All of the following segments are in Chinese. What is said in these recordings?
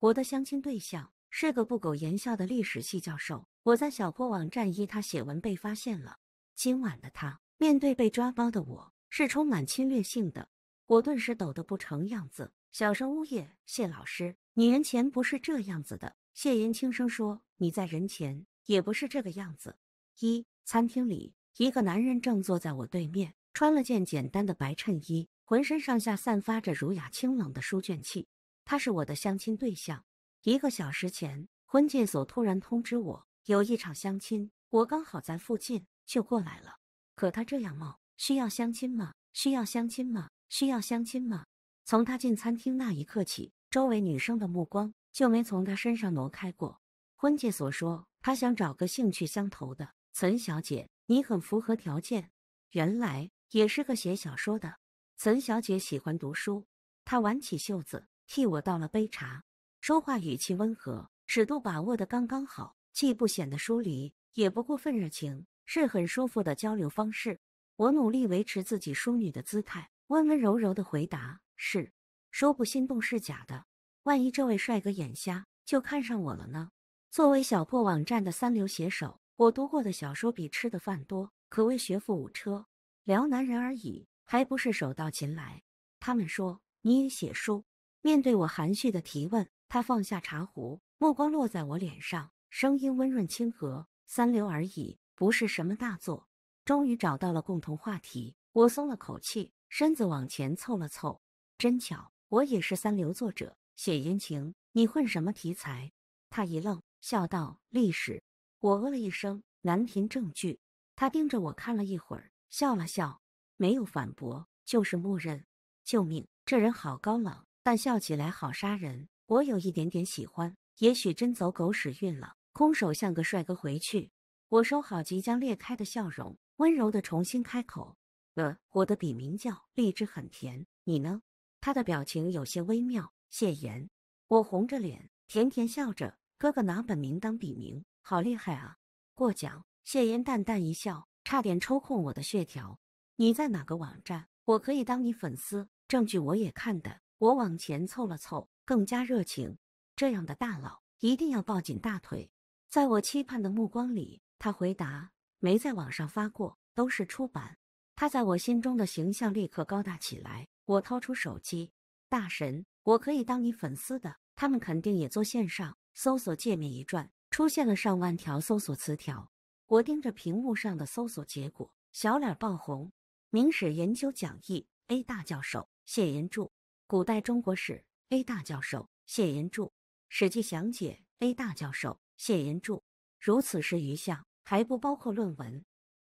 我的相亲对象是个不苟言笑的历史系教授。我在小破网站一他写文被发现了。今晚的他面对被抓包的我，是充满侵略性的。我顿时抖得不成样子，小声呜咽：“谢老师，你人前不是这样子的。”谢言轻声说：“你在人前也不是这个样子。”一餐厅里，一个男人正坐在我对面，穿了件简单的白衬衣，浑身上下散发着儒雅清冷的书卷气。他是我的相亲对象。一个小时前，婚介所突然通知我有一场相亲，我刚好在附近，就过来了。可他这样冒，需要相亲吗？需要相亲吗？需要相亲吗？从他进餐厅那一刻起，周围女生的目光就没从他身上挪开过。婚介所说，他想找个兴趣相投的。岑小姐，你很符合条件。原来也是个写小说的。岑小姐喜欢读书，她挽起袖子。替我倒了杯茶，说话语气温和，尺度把握的刚刚好，既不显得疏离，也不过分热情，是很舒服的交流方式。我努力维持自己淑女的姿态，温温柔柔的回答是：“说不心动是假的，万一这位帅哥眼瞎就看上我了呢？”作为小破网站的三流写手，我读过的小说比吃的饭多，可谓学富五车。聊男人而已，还不是手到擒来？他们说你也写书？面对我含蓄的提问，他放下茶壶，目光落在我脸上，声音温润亲和：“三流而已，不是什么大作。”终于找到了共同话题，我松了口气，身子往前凑了凑。真巧，我也是三流作者，写言情。你混什么题材？他一愣，笑道：“历史。”我呃了一声，难评正剧。他盯着我看了一会儿，笑了笑，没有反驳，就是默认。救命，这人好高冷。但笑起来好杀人，我有一点点喜欢，也许真走狗屎运了。空手像个帅哥回去，我收好即将裂开的笑容，温柔地重新开口了。我的笔名叫荔枝，很甜。你呢？他的表情有些微妙。谢言，我红着脸，甜甜笑着。哥哥拿本名当笔名，好厉害啊！过奖。谢言淡淡一笑，差点抽空我的血条。你在哪个网站？我可以当你粉丝。证据我也看的。我往前凑了凑，更加热情。这样的大佬一定要抱紧大腿。在我期盼的目光里，他回答：“没在网上发过，都是出版。”他在我心中的形象立刻高大起来。我掏出手机：“大神，我可以当你粉丝的。”他们肯定也做线上搜索，界面一转，出现了上万条搜索词条。我盯着屏幕上的搜索结果，小脸爆红。《明史研究讲义》，A 大教授谢延柱。古代中国史，A 大教授谢延柱，《史记详解》，A 大教授谢延柱。如此十余项，还不包括论文。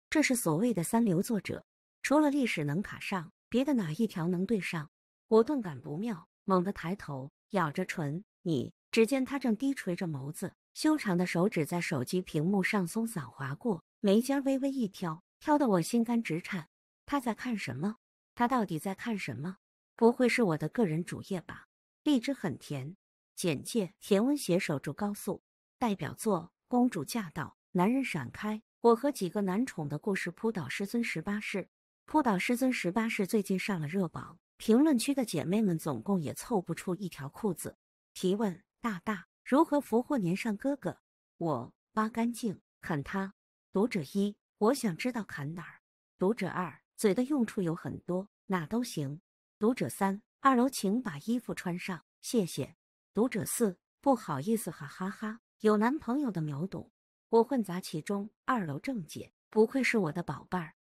这是所谓的三流作者，除了历史能卡上，别的哪一条能对上？我顿感不妙，猛地抬头，咬着唇。你只见他正低垂着眸子，修长的手指在手机屏幕上松散划过，眉尖微微一挑，挑得我心肝直颤。他在看什么？他到底在看什么？不会是我的个人主页吧？荔枝很甜。简介：甜温携手住高速，代表作《公主驾到》，男人闪开，我和几个男宠的故事。扑倒师尊十八式，扑倒师尊十八式最近上了热榜，评论区的姐妹们总共也凑不出一条裤子。提问：大大如何俘获年上哥哥？我扒干净砍他。读者一：我想知道砍哪儿。读者二：嘴的用处有很多，哪都行。读者三，二楼，请把衣服穿上，谢谢。读者四，不好意思，哈哈哈，有男朋友的秒懂。我混杂其中，二楼正姐，不愧是我的宝贝儿。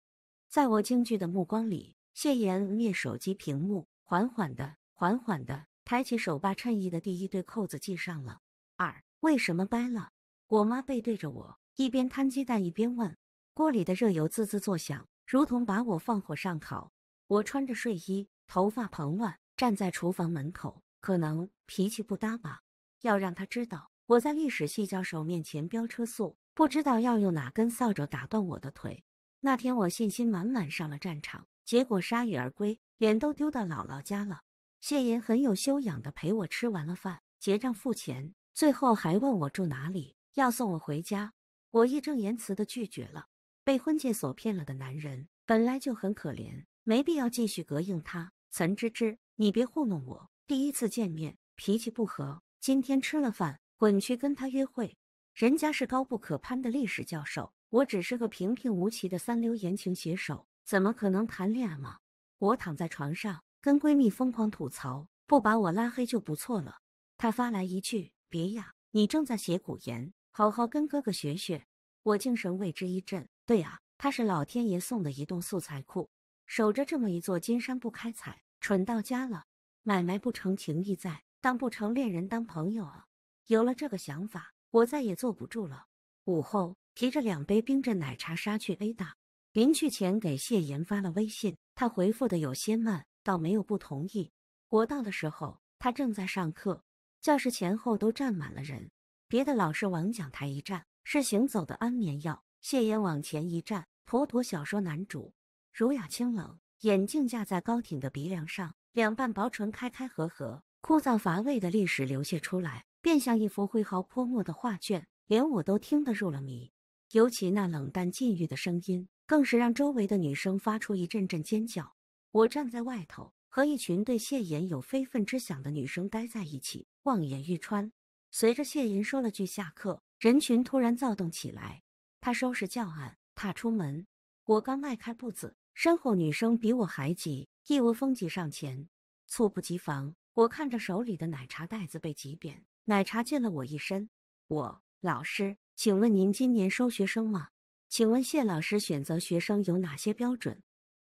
在我惊惧的目光里，谢言灭手机屏幕，缓缓的，缓缓的抬起手，把衬衣的第一对扣子系上了。二，为什么掰了？我妈背对着我，一边摊鸡蛋，一边问。锅里的热油滋滋作响，如同把我放火上烤。我穿着睡衣。头发蓬乱，站在厨房门口，可能脾气不搭吧。要让他知道我在历史系教授面前飙车速，不知道要用哪根扫帚打断我的腿。那天我信心满满上了战场，结果铩羽而归，脸都丢到姥姥家了。谢银很有修养的陪我吃完了饭，结账付钱，最后还问我住哪里，要送我回家。我义正言辞的拒绝了。被婚介所骗了的男人本来就很可怜，没必要继续膈应他。岑芝芝，你别糊弄我！第一次见面脾气不和，今天吃了饭，滚去跟他约会。人家是高不可攀的历史教授，我只是个平平无奇的三流言情写手，怎么可能谈恋爱嘛？我躺在床上跟闺蜜疯狂吐槽，不把我拉黑就不错了。她发来一句：别呀，你正在写古言，好好跟哥哥学学。我精神为之一振。对啊，他是老天爷送的一栋素材库，守着这么一座金山不开采。蠢到家了，买卖不成情义在，当不成恋人当朋友啊！有了这个想法，我再也坐不住了。午后提着两杯冰镇奶茶杀去 A 大，临去前给谢岩发了微信，他回复的有些慢，倒没有不同意。我到的时候，他正在上课，教室前后都站满了人。别的老师往讲台一站是行走的安眠药，谢岩往前一站，妥妥小说男主，儒雅清冷。眼镜架在高挺的鼻梁上，两瓣薄唇开开合合，枯燥乏味的历史流泻出来，便像一幅挥毫泼墨的画卷，连我都听得入了迷。尤其那冷淡禁欲的声音，更是让周围的女生发出一阵阵尖叫。我站在外头，和一群对谢言有非分之想的女生待在一起，望眼欲穿。随着谢言说了句“下课”，人群突然躁动起来。他收拾教案，踏出门，我刚迈开步子。身后女生比我还急，一窝蜂挤上前，猝不及防，我看着手里的奶茶袋子被挤扁，奶茶溅了我一身。我老师，请问您今年收学生吗？请问谢老师选择学生有哪些标准？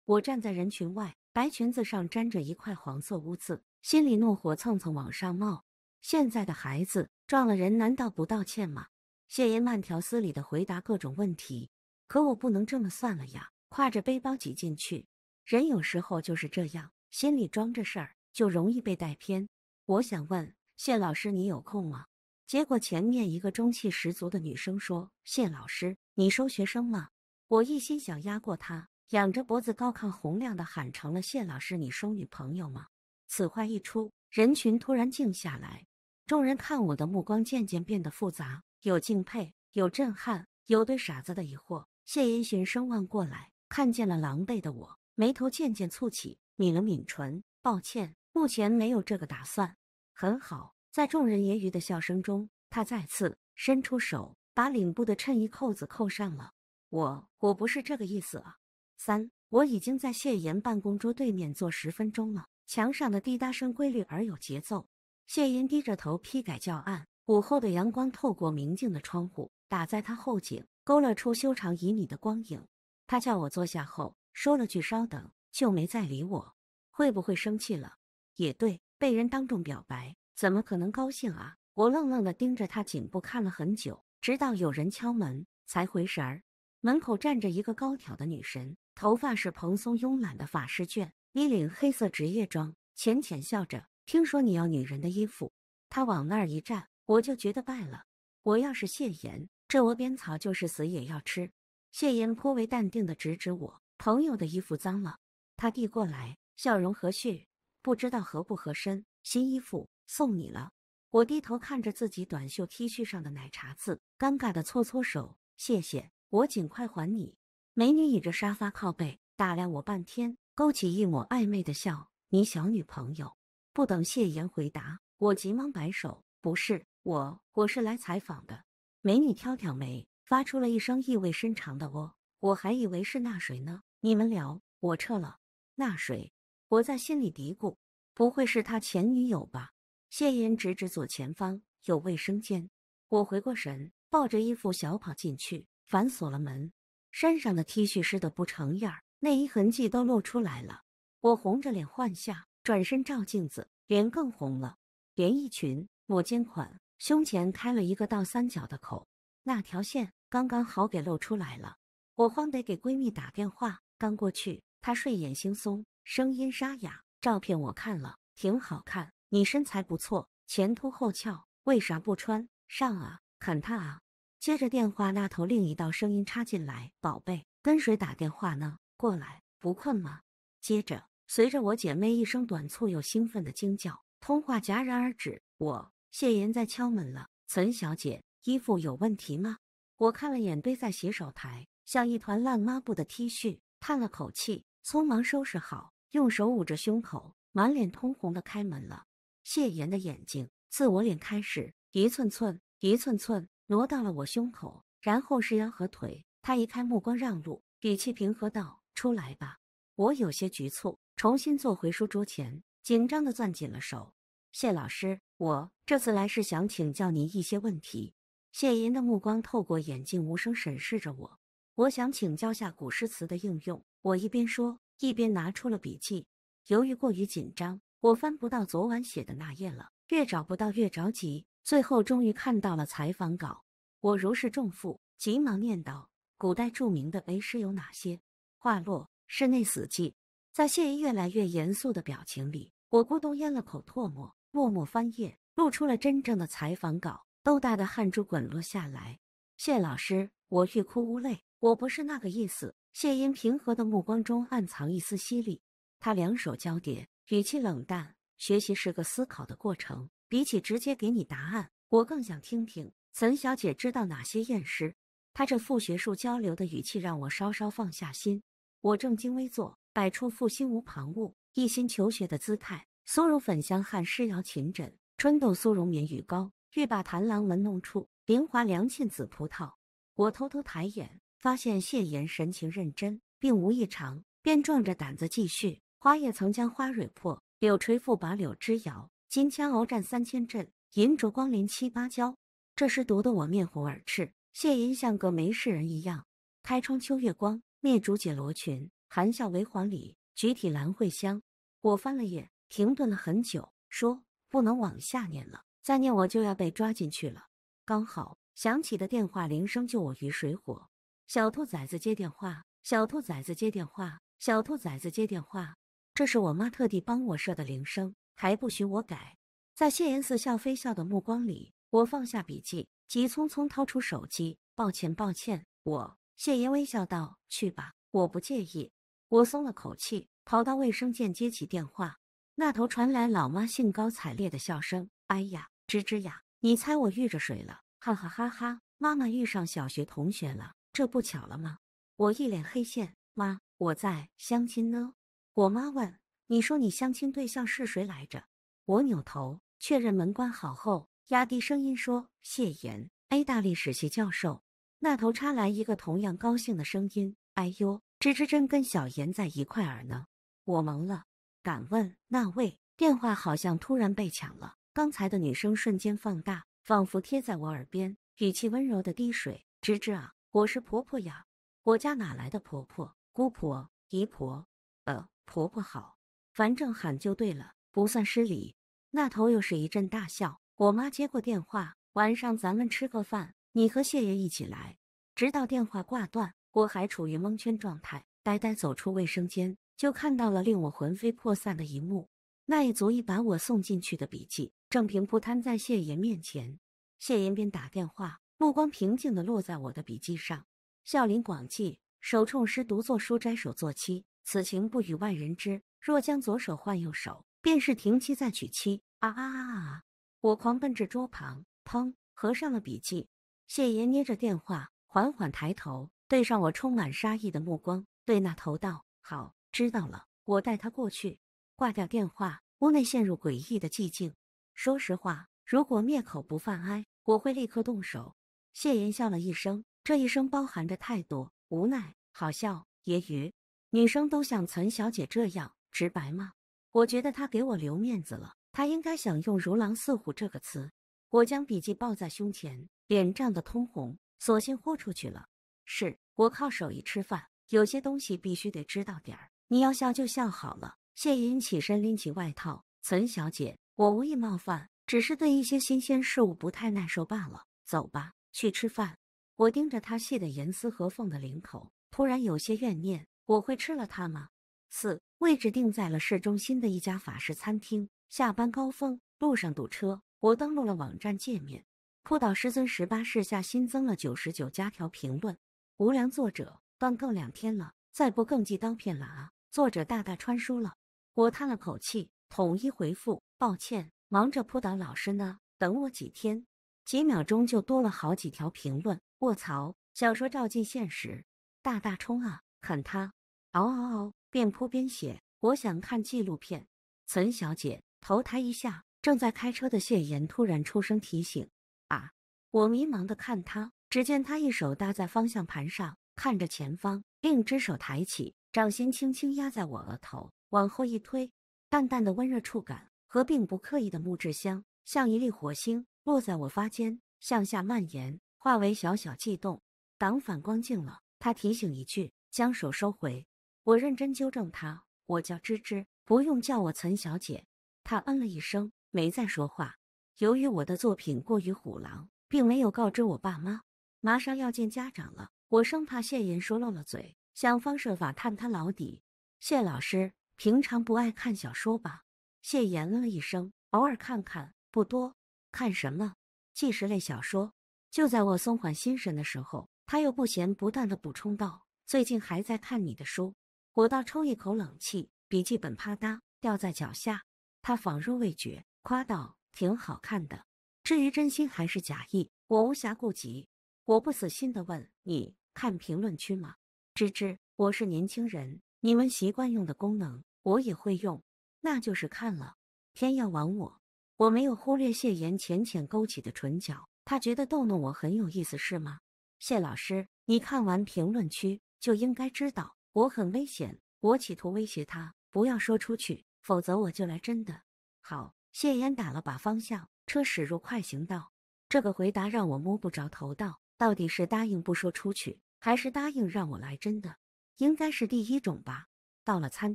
我站在人群外，白裙子上沾着一块黄色污渍，心里怒火蹭蹭往上冒。现在的孩子撞了人难道不道歉吗？谢爷慢条斯理地回答各种问题，可我不能这么算了呀。挎着背包挤进去，人有时候就是这样，心里装着事儿就容易被带偏。我想问谢老师，你有空吗？结果前面一个中气十足的女生说：“谢老师，你收学生吗？”我一心想压过她，仰着脖子高亢洪亮的喊成了：“谢老师，你收女朋友吗？”此话一出，人群突然静下来，众人看我的目光渐渐变得复杂，有敬佩，有震撼，有对傻子的疑惑。谢音寻声望过来。看见了狼狈的我，眉头渐渐蹙起，抿了抿唇：“抱歉，目前没有这个打算。”很好，在众人揶揄的笑声中，他再次伸出手，把领部的衬衣扣子扣上了。“我我不是这个意思啊！”三，我已经在谢岩办公桌对面坐十分钟了。墙上的滴答声规律而有节奏。谢岩低着头批改教案，午后的阳光透过明净的窗户打在他后颈，勾勒出修长旖旎的光影。他叫我坐下后，说了句“稍等”，就没再理我。会不会生气了？也对，被人当众表白，怎么可能高兴啊？我愣愣地盯着他颈部看了很久，直到有人敲门才回神儿。门口站着一个高挑的女神，头发是蓬松慵懒的法式卷，衣领黑色职业装，浅浅笑着。听说你要女人的衣服，她往那儿一站，我就觉得败了。我要是谢言，这窝边草就是死也要吃。谢言颇为淡定的指指我朋友的衣服脏了，他递过来，笑容和煦，不知道合不合身。新衣服送你了。我低头看着自己短袖 T 恤上的奶茶渍，尴尬的搓搓手，谢谢，我尽快还你。美女倚着沙发靠背，打量我半天，勾起一抹暧昧的笑。你小女朋友？不等谢言回答，我急忙摆手，不是，我我是来采访的。美女挑挑眉。发出了一声意味深长的“哦”，我还以为是那谁呢。你们聊，我撤了。那谁？我在心里嘀咕，不会是他前女友吧？谢英指指左前方，有卫生间。我回过神，抱着衣服小跑进去，反锁了门。身上的 T 恤湿得不成样儿，内衣痕迹都露出来了。我红着脸换下，转身照镜子，脸更红了。连衣裙，抹肩款，胸前开了一个倒三角的口，那条线。刚刚好给露出来了，我慌得给闺蜜打电话，刚过去，她睡眼惺忪，声音沙哑。照片我看了，挺好看，你身材不错，前凸后翘，为啥不穿上啊？喊她啊！接着电话那头另一道声音插进来：“宝贝，跟谁打电话呢？过来，不困吗？”接着，随着我姐妹一声短促又兴奋的惊叫，通话戛然而止。我谢言在敲门了，岑小姐，衣服有问题吗？我看了眼堆在洗手台像一团烂抹布的 T 恤，叹了口气，匆忙收拾好，用手捂着胸口，满脸通红的开门了。谢岩的眼睛自我脸开始，一寸寸、一寸寸挪到了我胸口，然后是腰和腿。他移开目光让路，语气平和道：“出来吧。”我有些局促，重新坐回书桌前，紧张的攥紧了手。谢老师，我这次来是想请教您一些问题。谢银的目光透过眼镜，无声审视着我。我想请教下古诗词的应用。我一边说，一边拿出了笔记。由于过于紧张，我翻不到昨晚写的那页了。越找不到越着急，最后终于看到了采访稿。我如释重负，急忙念叨：“古代著名的为诗有哪些？”话落，室内死寂。在谢银越来越严肃的表情里，我咕咚咽了口唾沫，默默翻页，露出了真正的采访稿。豆大的汗珠滚落下来，谢老师，我欲哭无泪，我不是那个意思。谢英平和的目光中暗藏一丝犀利，他两手交叠，语气冷淡。学习是个思考的过程，比起直接给你答案，我更想听听岑小姐知道哪些验尸。他这副学术交流的语气让我稍稍放下心。我正襟危坐，摆出负心无旁骛、一心求学的姿态。酥肉粉香汗湿瑶琴枕，春豆酥蓉绵雨膏。欲把谭郎门弄处，林华凉沁紫葡萄。我偷偷抬眼，发现谢岩神情认真，并无异常，便壮着胆子继续。花叶曾将花蕊破，柳垂复把柳枝摇。金枪鏖战三千阵，银烛光临七八娇。这时读得我面红耳赤。谢银像个没事人一样。开窗秋月光，灭烛解罗裙。含笑为黄鹂，举体兰蕙香。我翻了眼，停顿了很久，说：“不能往下念了。”再念我就要被抓进去了，刚好响起的电话铃声救我于水火。小兔崽子接电话！小兔崽子接电话！小兔崽子接电话！这是我妈特地帮我设的铃声，还不许我改。在谢岩似笑非笑的目光里，我放下笔记，急匆匆掏出手机。抱歉，抱歉，我。谢岩微笑道：“去吧，我不介意。”我松了口气，跑到卫生间接起电话，那头传来老妈兴高采烈的笑声：“哎呀！”吱吱呀，你猜我遇着谁了？哈哈哈哈！妈妈遇上小学同学了，这不巧了吗？我一脸黑线。妈，我在相亲呢。我妈问：“你说你相亲对象是谁来着？”我扭头确认门关好后，压低声音说：“谢言，A 大历史系教授。”那头插来一个同样高兴的声音：“哎呦，芝芝真跟小妍在一块儿呢。”我懵了，敢问那位，电话好像突然被抢了。刚才的女声瞬间放大，仿佛贴在我耳边，语气温柔的滴水：“吱吱啊，我是婆婆呀，我家哪来的婆婆？姑婆、姨婆……呃，婆婆好，反正喊就对了，不算失礼。”那头又是一阵大笑。我妈接过电话：“晚上咱们吃个饭，你和谢爷一起来。”直到电话挂断，我还处于蒙圈状态，呆呆走出卫生间，就看到了令我魂飞魄散的一幕。那一足以把我送进去的笔记。正平铺摊在谢爷面前，谢爷便打电话，目光平静地落在我的笔记上。《孝林广记》：首冲诗，独坐书斋，手作妻，此情不与外人知。若将左手换右手，便是停妻再娶妻。啊啊啊啊！我狂奔至桌旁，砰，合上了笔记。谢爷捏着电话，缓缓抬头，对上我充满杀意的目光，对那头道：“好，知道了，我带他过去。”挂掉电话，屋内陷入诡异的寂静。说实话，如果灭口不犯案，我会立刻动手。谢言笑了一声，这一声包含着太多无奈、好笑、揶揄。女生都像岑小姐这样直白吗？我觉得她给我留面子了，她应该想用“如狼似虎”这个词。我将笔记抱在胸前，脸涨得通红，索性豁出去了。是我靠手艺吃饭，有些东西必须得知道点儿。你要笑就笑好了。谢言起身拎起外套，岑小姐。我无意冒犯，只是对一些新鲜事物不太耐受罢了。走吧，去吃饭。我盯着他系的严丝合缝的领口，突然有些怨念：我会吃了他吗？四位置定在了市中心的一家法式餐厅。下班高峰，路上堵车。我登录了网站界面，扑倒师尊十八世下新增了九十九加条评论。无良作者断更两天了，再不更即刀片了啊！作者大大穿书了。我叹了口气，统一回复。抱歉，忙着扑倒老师呢。等我几天，几秒钟就多了好几条评论。卧槽，小说照进现实！大大冲啊！喊他，嗷嗷嗷！边扑边写。我想看纪录片。岑小姐，头抬一下。正在开车的谢岩突然出声提醒：“啊！”我迷茫的看他，只见他一手搭在方向盘上，看着前方，另一手抬起，掌心轻轻压在我额头，往后一推，淡淡的温热触感。和并不刻意的木质香，像一粒火星落在我发间，向下蔓延，化为小小悸动。挡反光镜了，他提醒一句，将手收回。我认真纠正他：“我叫芝芝，不用叫我岑小姐。”他嗯了一声，没再说话。由于我的作品过于虎狼，并没有告知我爸妈，马上要见家长了，我生怕谢言说漏了嘴，想方设法探他老底。谢老师平常不爱看小说吧？谢言了一声，偶尔看看，不多。看什么？纪实类小说。就在我松缓心神的时候，他又不咸不淡的补充道：“最近还在看你的书。”我倒抽一口冷气，笔记本啪嗒掉在脚下。他仿若未觉，夸道：“挺好看的。”至于真心还是假意，我无暇顾及。我不死心的问：“你看评论区吗？”芝芝，我是年轻人，你们习惯用的功能，我也会用。那就是看了，偏要玩我。我没有忽略谢岩浅浅勾起的唇角，他觉得逗弄我很有意思，是吗？谢老师，你看完评论区就应该知道我很危险。我企图威胁他，不要说出去，否则我就来真的。好，谢岩打了把方向，车驶入快行道。这个回答让我摸不着头道，到底是答应不说出去，还是答应让我来真的？应该是第一种吧。到了餐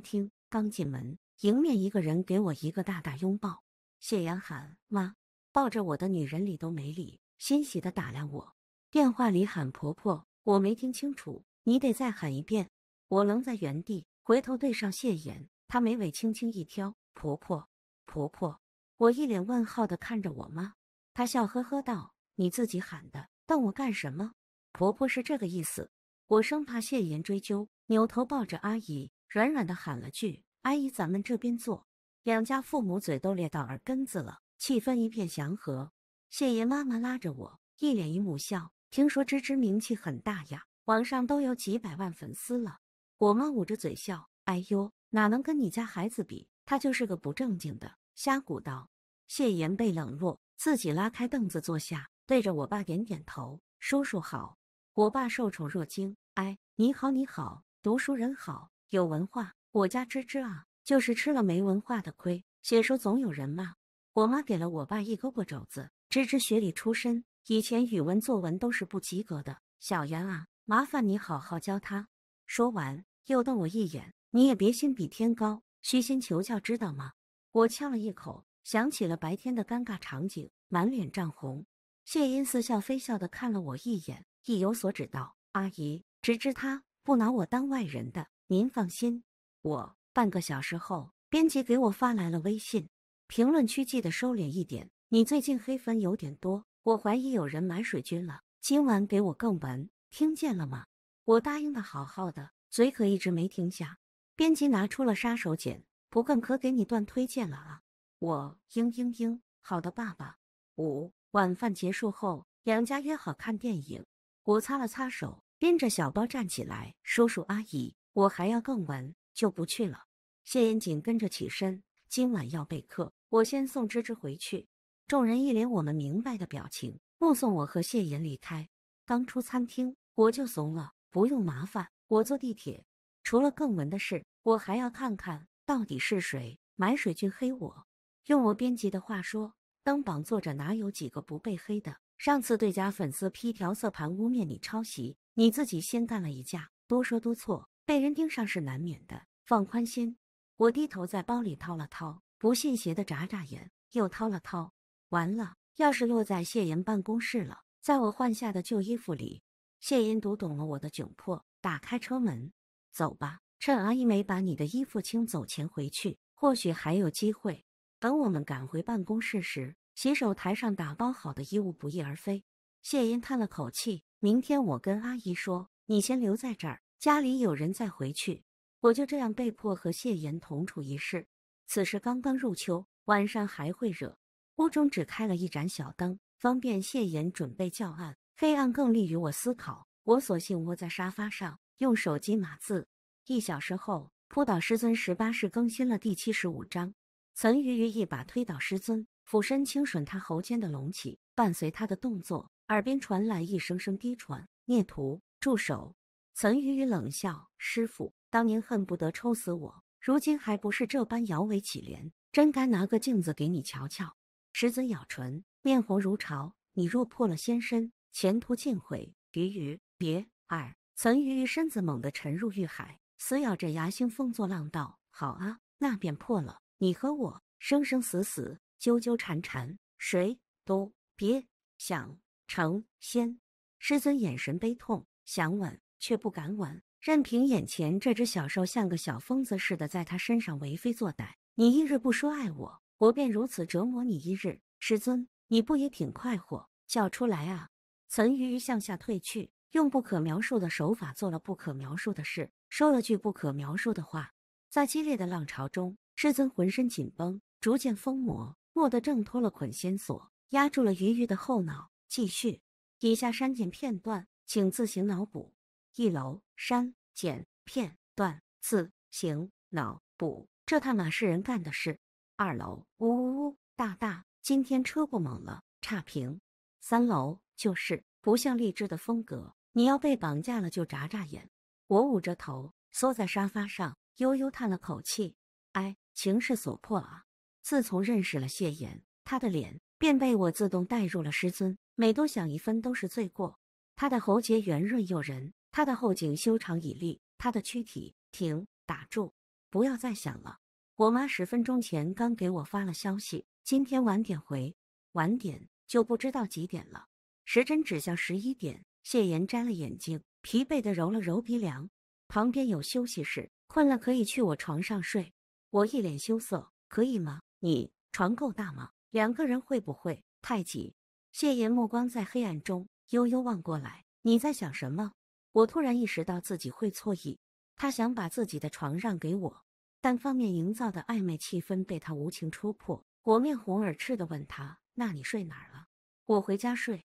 厅，刚进门。迎面一个人给我一个大大拥抱，谢言喊妈，抱着我的女人理都没理，欣喜的打量我。电话里喊婆婆，我没听清楚，你得再喊一遍。我愣在原地，回头对上谢言，她眉尾轻轻一挑，婆婆，婆婆。我一脸问号的看着我妈，她笑呵呵道：“你自己喊的，瞪我干什么？婆婆是这个意思。”我生怕谢言追究，扭头抱着阿姨，软软的喊了句。阿姨，咱们这边坐。两家父母嘴都咧到耳根子了，气氛一片祥和。谢爷妈妈拉着我，一脸姨母笑。听说芝芝名气很大呀，网上都有几百万粉丝了。我妈捂着嘴笑，哎呦，哪能跟你家孩子比？他就是个不正经的，瞎鼓捣。谢岩被冷落，自己拉开凳子坐下，对着我爸点点头：“叔叔好。”我爸受宠若惊，哎，你好，你好，读书人好，有文化。我家芝芝啊，就是吃了没文化的亏。写书总有人骂，我妈给了我爸一胳膊肘子。芝芝学理出身，以前语文作文都是不及格的。小严啊，麻烦你好好教他。说完又瞪我一眼，你也别心比天高，虚心求教，知道吗？我呛了一口，想起了白天的尴尬场景，满脸涨红。谢英似笑非笑的看了我一眼，意有所指道：“阿姨，芝芝他不拿我当外人的，您放心。”我半个小时后，编辑给我发来了微信，评论区记得收敛一点。你最近黑粉有点多，我怀疑有人买水军了。今晚给我更文，听见了吗？我答应的好好的，嘴可一直没停下。编辑拿出了杀手锏，不更可给你断推荐了啊！我嘤嘤嘤，好的，爸爸。五晚饭结束后，两家约好看电影。我擦了擦手，拎着小包站起来。叔叔阿姨，我还要更文。就不去了。谢言紧跟着起身，今晚要备课，我先送芝芝回去。众人一脸我们明白的表情，目送我和谢言离开。刚出餐厅，我就怂了，不用麻烦，我坐地铁。除了更文的事，我还要看看到底是谁买水军黑我。用我编辑的话说，登榜作者哪有几个不被黑的？上次对家粉丝批调色盘污蔑你抄袭，你自己先干了一架，多说多错。被人盯上是难免的，放宽心。我低头在包里掏了掏，不信邪的眨眨眼，又掏了掏。完了，钥匙落在谢言办公室了。在我换下的旧衣服里，谢言读懂了我的窘迫，打开车门：“走吧，趁阿姨没把你的衣服清走前回去，或许还有机会。”等我们赶回办公室时，洗手台上打包好的衣物不翼而飞。谢言叹了口气：“明天我跟阿姨说，你先留在这儿。”家里有人再回去，我就这样被迫和谢岩同处一室。此时刚刚入秋，晚上还会热。屋中只开了一盏小灯，方便谢岩准备教案。黑暗更利于我思考，我索性窝在沙发上，用手机码字。一小时后，扑倒师尊十八式更新了第七十五章。岑鱼鱼一把推倒师尊，俯身轻吮他喉间的隆起，伴随他的动作，耳边传来一声声低喘。孽徒，住手！岑雨雨冷笑：“师傅当年恨不得抽死我，如今还不是这般摇尾乞怜？真该拿个镜子给你瞧瞧。”师尊咬唇，面红如潮：“你若破了仙身，前途尽毁。”雨雨，别二！岑雨雨身子猛地沉入玉海，死咬着牙兴风作浪道：“好啊，那便破了！你和我生生死死，纠纠缠缠，谁都别想成仙。”师尊眼神悲痛，想吻。却不敢稳，任凭眼前这只小兽像个小疯子似的，在他身上为非作歹。你一日不说爱我，我便如此折磨你一日。师尊，你不也挺快活？叫出来啊！岑鱼鱼向下退去，用不可描述的手法做了不可描述的事，说了句不可描述的话。在激烈的浪潮中，师尊浑身紧绷，逐渐疯魔，蓦地挣脱了捆仙索，压住了鱼鱼的后脑。继续，以下删减片段，请自行脑补。一楼删剪片段字行脑补，这他妈是人干的事？二楼呜呜呜，大大今天车过猛了，差评。三楼就是不像荔枝的风格，你要被绑架了就眨眨眼。我捂着头缩在沙发上，悠悠叹了口气，哎，情势所迫啊。自从认识了谢岩，他的脸便被我自动带入了师尊，每多想一分都是罪过。他的喉结圆润诱人。他的后颈修长以立，他的躯体。停，打住，不要再想了。我妈十分钟前刚给我发了消息，今天晚点回，晚点就不知道几点了。时针指向十一点。谢岩摘了眼镜，疲惫的揉了揉鼻梁。旁边有休息室，困了可以去我床上睡。我一脸羞涩，可以吗？你床够大吗？两个人会不会太挤？谢岩目光在黑暗中悠悠望过来，你在想什么？我突然意识到自己会错意，他想把自己的床让给我，单方面营造的暧昧气氛被他无情戳破。我面红耳赤的问他：“那你睡哪儿了？我回家睡。”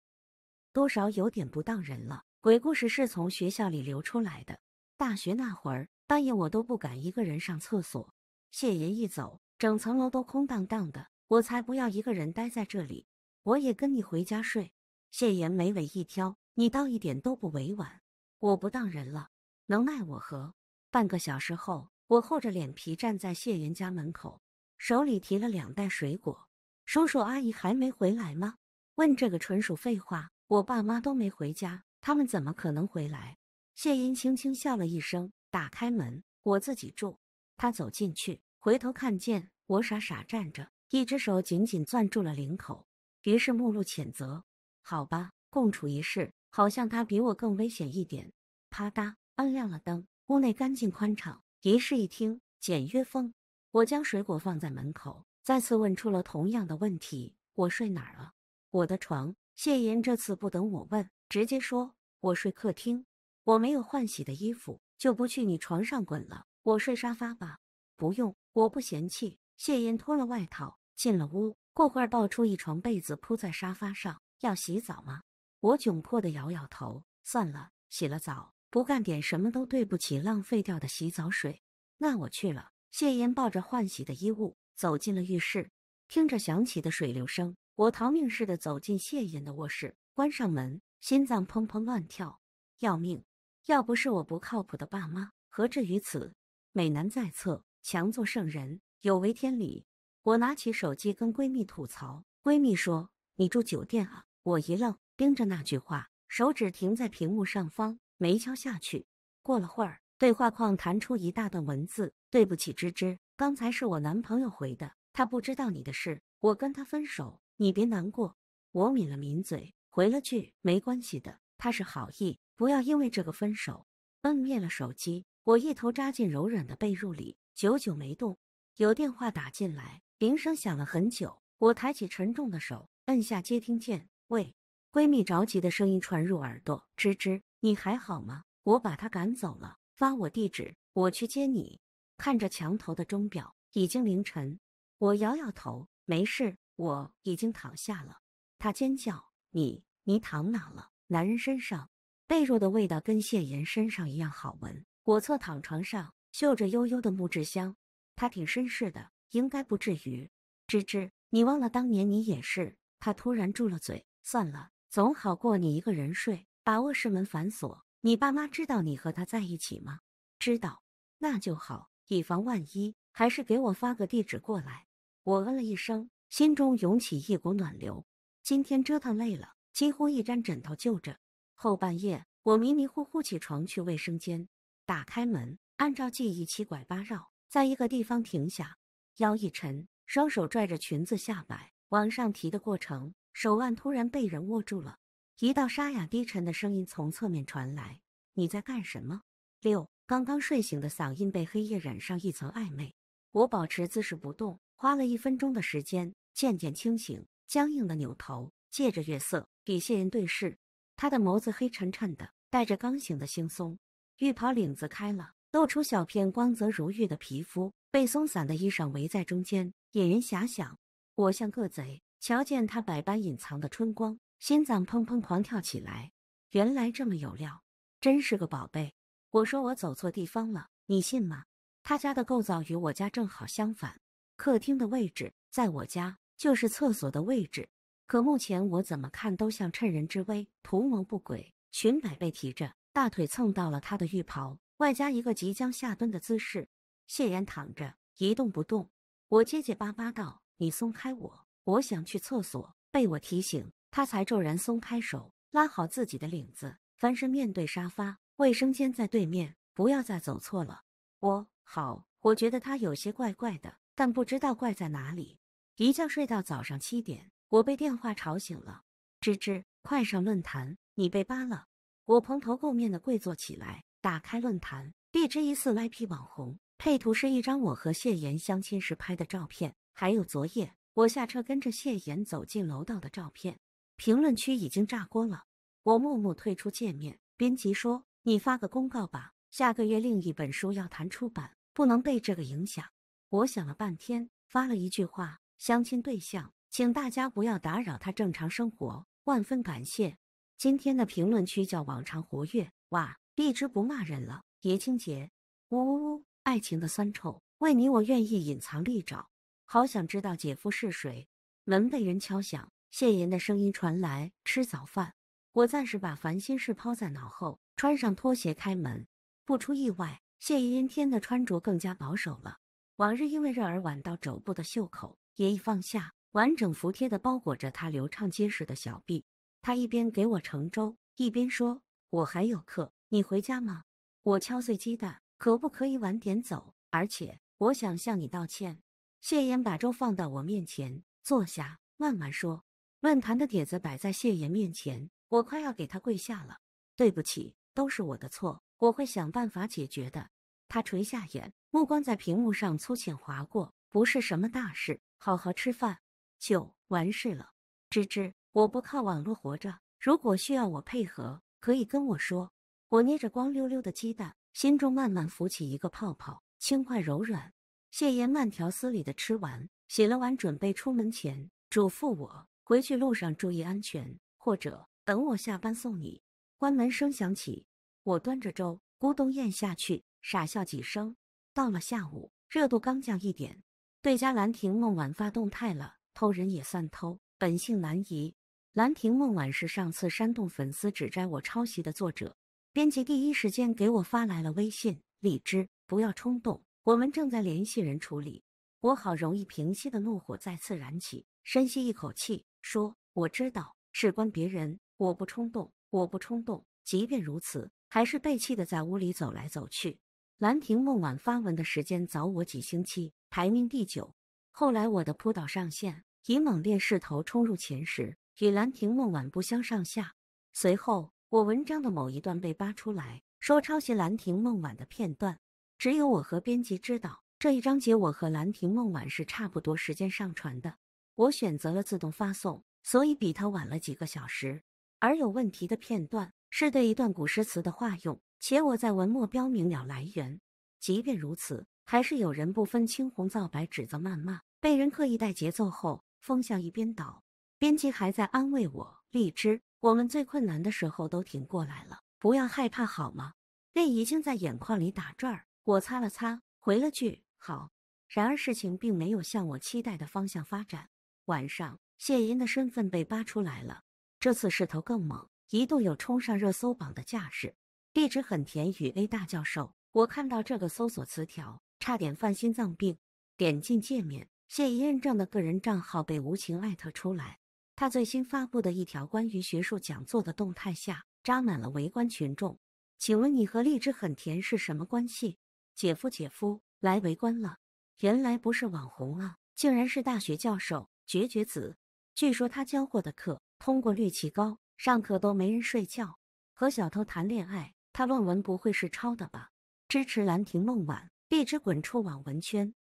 多少有点不当人了。鬼故事是从学校里流出来的。大学那会儿，半夜我都不敢一个人上厕所。谢爷一走，整层楼都空荡荡的，我才不要一个人待在这里。我也跟你回家睡。谢爷眉尾一挑，你倒一点都不委婉。我不当人了，能奈我何？半个小时后，我厚着脸皮站在谢云家门口，手里提了两袋水果。叔叔阿姨还没回来吗？问这个纯属废话。我爸妈都没回家，他们怎么可能回来？谢英轻轻笑了一声，打开门。我自己住。她走进去，回头看见我傻傻站着，一只手紧紧攥住了领口，于是目露谴责。好吧，共处一室。好像他比我更危险一点。啪嗒，按亮了灯，屋内干净宽敞，一室一厅，简约风。我将水果放在门口，再次问出了同样的问题：我睡哪儿了？我的床。谢言这次不等我问，直接说：我睡客厅。我没有换洗的衣服，就不去你床上滚了。我睡沙发吧。不用，我不嫌弃。谢言脱了外套，进了屋，过会儿抱出一床被子铺在沙发上。要洗澡吗？我窘迫地摇摇头，算了，洗了澡不干点什么都对不起浪费掉的洗澡水，那我去了。谢言抱着换洗的衣物走进了浴室，听着响起的水流声，我逃命似的走进谢言的卧室，关上门，心脏砰砰乱跳，要命！要不是我不靠谱的爸妈，何至于此？美男在侧，强作圣人，有违天理。我拿起手机跟闺蜜吐槽，闺蜜说：“你住酒店啊？”我一愣。盯着那句话，手指停在屏幕上方，没敲下去。过了会儿，对话框弹出一大段文字：“对不起，芝芝，刚才是我男朋友回的，他不知道你的事，我跟他分手，你别难过。”我抿了抿嘴，回了句：“没关系的，他是好意，不要因为这个分手。”摁灭了手机，我一头扎进柔软的被褥里，久久没动。有电话打进来，铃声响了很久，我抬起沉重的手，摁下接听键：“喂。”闺蜜着急的声音传入耳朵：“芝芝，你还好吗？我把他赶走了，发我地址，我去接你。”看着墙头的钟表，已经凌晨。我摇摇头：“没事，我已经躺下了。”她尖叫：“你你躺哪了？”男人身上被褥的味道跟谢言身上一样好闻。我侧躺床上，嗅着悠悠的木质香。他挺绅士的，应该不至于。芝芝，你忘了当年你也是？他突然住了嘴。算了。总好过你一个人睡，把卧室门反锁。你爸妈知道你和他在一起吗？知道，那就好，以防万一，还是给我发个地址过来。我嗯了一声，心中涌起一股暖流。今天折腾累了，几乎一沾枕头就着。后半夜，我迷迷糊糊起床去卫生间，打开门，按照记忆七拐八绕，在一个地方停下，腰一沉，双手拽着裙子下摆往上提的过程。手腕突然被人握住了，一道沙哑低沉的声音从侧面传来：“你在干什么？”六刚刚睡醒的嗓音被黑夜染上一层暧昧。我保持姿势不动，花了一分钟的时间渐渐清醒，僵硬的扭头，借着月色与谢人对视。他的眸子黑沉沉的，带着刚醒的惺忪。浴袍领子开了，露出小片光泽如玉的皮肤，被松散的衣裳围在中间，引人遐想。我像个贼。瞧见他百般隐藏的春光，心脏砰砰狂跳起来。原来这么有料，真是个宝贝！我说我走错地方了，你信吗？他家的构造与我家正好相反，客厅的位置在我家就是厕所的位置。可目前我怎么看都像趁人之危，图谋不轨。裙摆被提着，大腿蹭到了他的浴袍，外加一个即将下蹲的姿势。谢言躺着一动不动，我结结巴巴道：“你松开我。”我想去厕所，被我提醒，他才骤然松开手，拉好自己的领子，翻身面对沙发。卫生间在对面，不要再走错了。我好，我觉得他有些怪怪的，但不知道怪在哪里。一觉睡到早上七点，我被电话吵醒了。芝芝，快上论坛，你被扒了！我蓬头垢面的跪坐起来，打开论坛 b 疑似 i p 网红配图是一张我和谢岩相亲时拍的照片，还有昨夜。我下车跟着谢岩走进楼道的照片，评论区已经炸锅了。我默默退出界面。编辑说：“你发个公告吧，下个月另一本书要谈出版，不能被这个影响。”我想了半天，发了一句话：“相亲对象，请大家不要打扰他正常生活，万分感谢。”今天的评论区较往常活跃。哇，荔枝不骂人了，也清洁。呜呜呜，爱情的酸臭，为你我愿意隐藏利爪。好想知道姐夫是谁。门被人敲响，谢岩的声音传来：“吃早饭。”我暂时把烦心事抛在脑后，穿上拖鞋开门。不出意外，谢岩天的穿着更加保守了。往日因为热而挽到肘部的袖口也已放下，完整服帖地包裹着他流畅结实的小臂。他一边给我盛粥，一边说：“我还有课，你回家吗？我敲碎鸡蛋，可不可以晚点走？而且，我想向你道歉。”谢岩把粥放到我面前，坐下，慢慢说：“论坛的帖子摆在谢岩面前，我快要给他跪下了。对不起，都是我的错，我会想办法解决的。”他垂下眼，目光在屏幕上粗浅划过，不是什么大事，好好吃饭就完事了。芝芝，我不靠网络活着，如果需要我配合，可以跟我说。我捏着光溜溜的鸡蛋，心中慢慢浮起一个泡泡，轻快柔软。谢岩慢条斯理的吃完，洗了碗，准备出门前嘱咐我：“回去路上注意安全，或者等我下班送你。”关门声响起，我端着粥咕咚咽下去，傻笑几声。到了下午，热度刚降一点，对家兰亭梦晚发动态了：“偷人也算偷，本性难移。”兰亭梦晚是上次煽动粉丝指摘我抄袭的作者，编辑第一时间给我发来了微信：“理智，不要冲动。”我们正在联系人处理。我好容易平息的怒火再次燃起，深吸一口气说：“我知道，事关别人，我不冲动，我不冲动。”即便如此，还是被气得在屋里走来走去。兰亭梦晚发文的时间早我几星期，排名第九。后来我的扑倒上线以猛烈势头冲入前十，与兰亭梦晚不相上下。随后，我文章的某一段被扒出来，说抄袭兰亭梦晚的片段。只有我和编辑知道这一章节，我和兰亭梦晚是差不多时间上传的。我选择了自动发送，所以比他晚了几个小时。而有问题的片段是对一段古诗词的化用，且我在文末标明了来源。即便如此，还是有人不分青红皂白指责谩骂，被人刻意带节奏后，风向一边倒。编辑还在安慰我：“荔枝，我们最困难的时候都挺过来了，不要害怕，好吗？”泪已经在眼眶里打转儿。我擦了擦，回了句好。然而事情并没有向我期待的方向发展。晚上，谢银的身份被扒出来了，这次势头更猛，一度有冲上热搜榜的架势。荔枝很甜与 A 大教授，我看到这个搜索词条差点犯心脏病。点进界面，谢银认证的个人账号被无情艾特出来。他最新发布的一条关于学术讲座的动态下，扎满了围观群众。请问你和荔枝很甜是什么关系？姐夫，姐夫来围观了。原来不是网红啊，竟然是大学教授，绝绝子！据说他教过的课通过率极高，上课都没人睡觉。和小偷谈恋爱，他论文不会是抄的吧？支持兰亭梦晚，必知滚出网文圈！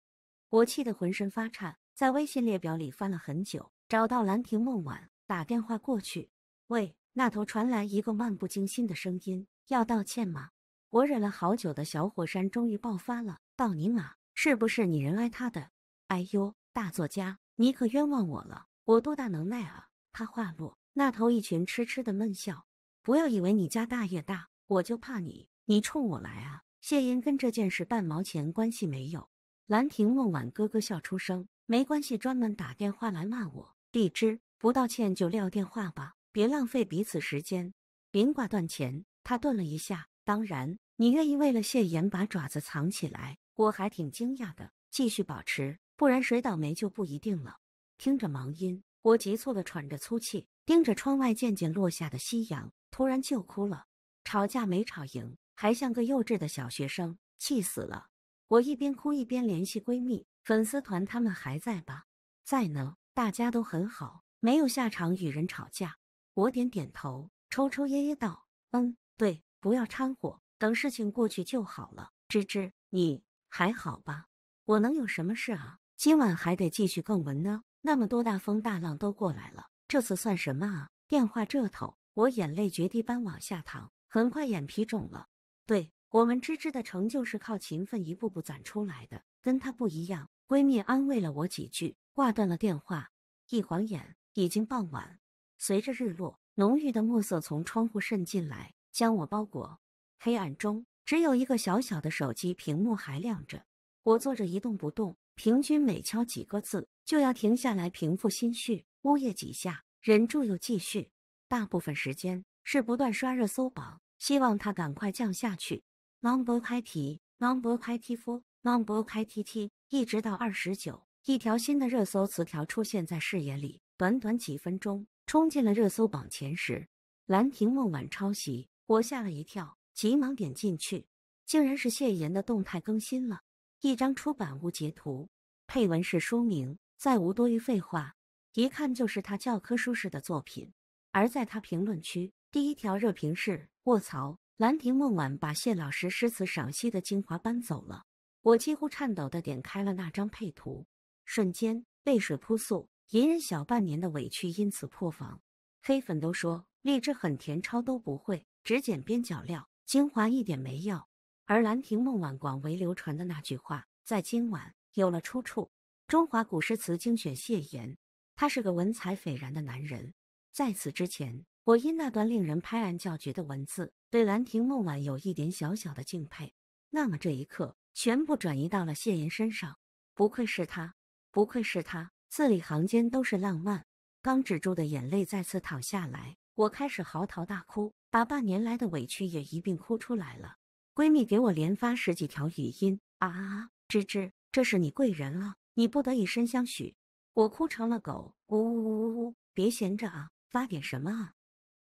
我气得浑身发颤，在微信列表里翻了很久，找到兰亭梦晚，打电话过去。喂，那头传来一个漫不经心的声音：“要道歉吗？”我忍了好久的小火山终于爆发了！道你啊，是不是你人挨他的？哎呦，大作家，你可冤枉我了，我多大能耐啊！他话落，那头一群痴痴的闷笑。不要以为你家大业大，我就怕你！你冲我来啊！谢英跟这件事半毛钱关系没有。兰亭问晚咯咯笑出声，没关系，专门打电话来骂我。荔枝，不道歉就撂电话吧，别浪费彼此时间。林挂断前，他顿了一下。当然，你愿意为了谢言把爪子藏起来，我还挺惊讶的。继续保持，不然谁倒霉就不一定了。听着忙音，我急促的喘着粗气，盯着窗外渐渐落下的夕阳，突然就哭了。吵架没吵赢，还像个幼稚的小学生，气死了！我一边哭一边联系闺蜜粉丝团，他们还在吧？在呢，大家都很好，没有下场与人吵架。我点点头，抽抽噎噎道：“嗯，对。”不要掺和，等事情过去就好了。芝芝，你还好吧？我能有什么事啊？今晚还得继续更文呢。那么多大风大浪都过来了，这次算什么啊？电话这头，我眼泪决堤般往下淌，很快眼皮肿了。对我们芝芝的成就是靠勤奋一步步攒出来的，跟她不一样。闺蜜安慰了我几句，挂断了电话。一晃眼，已经傍晚。随着日落，浓郁的暮色从窗户渗进来。将我包裹。黑暗中，只有一个小小的手机屏幕还亮着。我坐着一动不动，平均每敲几个字就要停下来平复心绪，呜咽几下，忍住又继续。大部分时间是不断刷热搜榜，希望它赶快降下去。number 开题 n u m b e r 开题 f o u r n u m b e r 开 t t 一直到二十九，一条新的热搜词条出现在视野里，短短几分钟冲进了热搜榜前十，《兰亭梦晚》抄袭。我吓了一跳，急忙点进去，竟然是谢岩的动态更新了一张出版物截图，配文是书名，再无多余废话，一看就是他教科书式的作品。而在他评论区，第一条热评是：“卧槽，兰亭梦晚把谢老师诗词赏析的精华搬走了。”我几乎颤抖的点开了那张配图，瞬间泪水扑簌，隐忍小半年的委屈因此破防。黑粉都说荔枝很甜，抄都不会。只捡边角料，精华一点没要。而《兰亭梦晚》广为流传的那句话，在今晚有了出处，《中华古诗词精选》谢言，他是个文采斐然的男人。在此之前，我因那段令人拍案叫绝的文字，对《兰亭梦晚》有一点小小的敬佩。那么这一刻，全部转移到了谢言身上。不愧是他，不愧是他，字里行间都是浪漫。刚止住的眼泪再次淌下来，我开始嚎啕大哭。把半年来的委屈也一并哭出来了。闺蜜给我连发十几条语音啊，啊啊！芝芝，这是你贵人了，你不得以身相许。我哭成了狗，呜呜呜呜呜！别闲着啊，发点什么啊？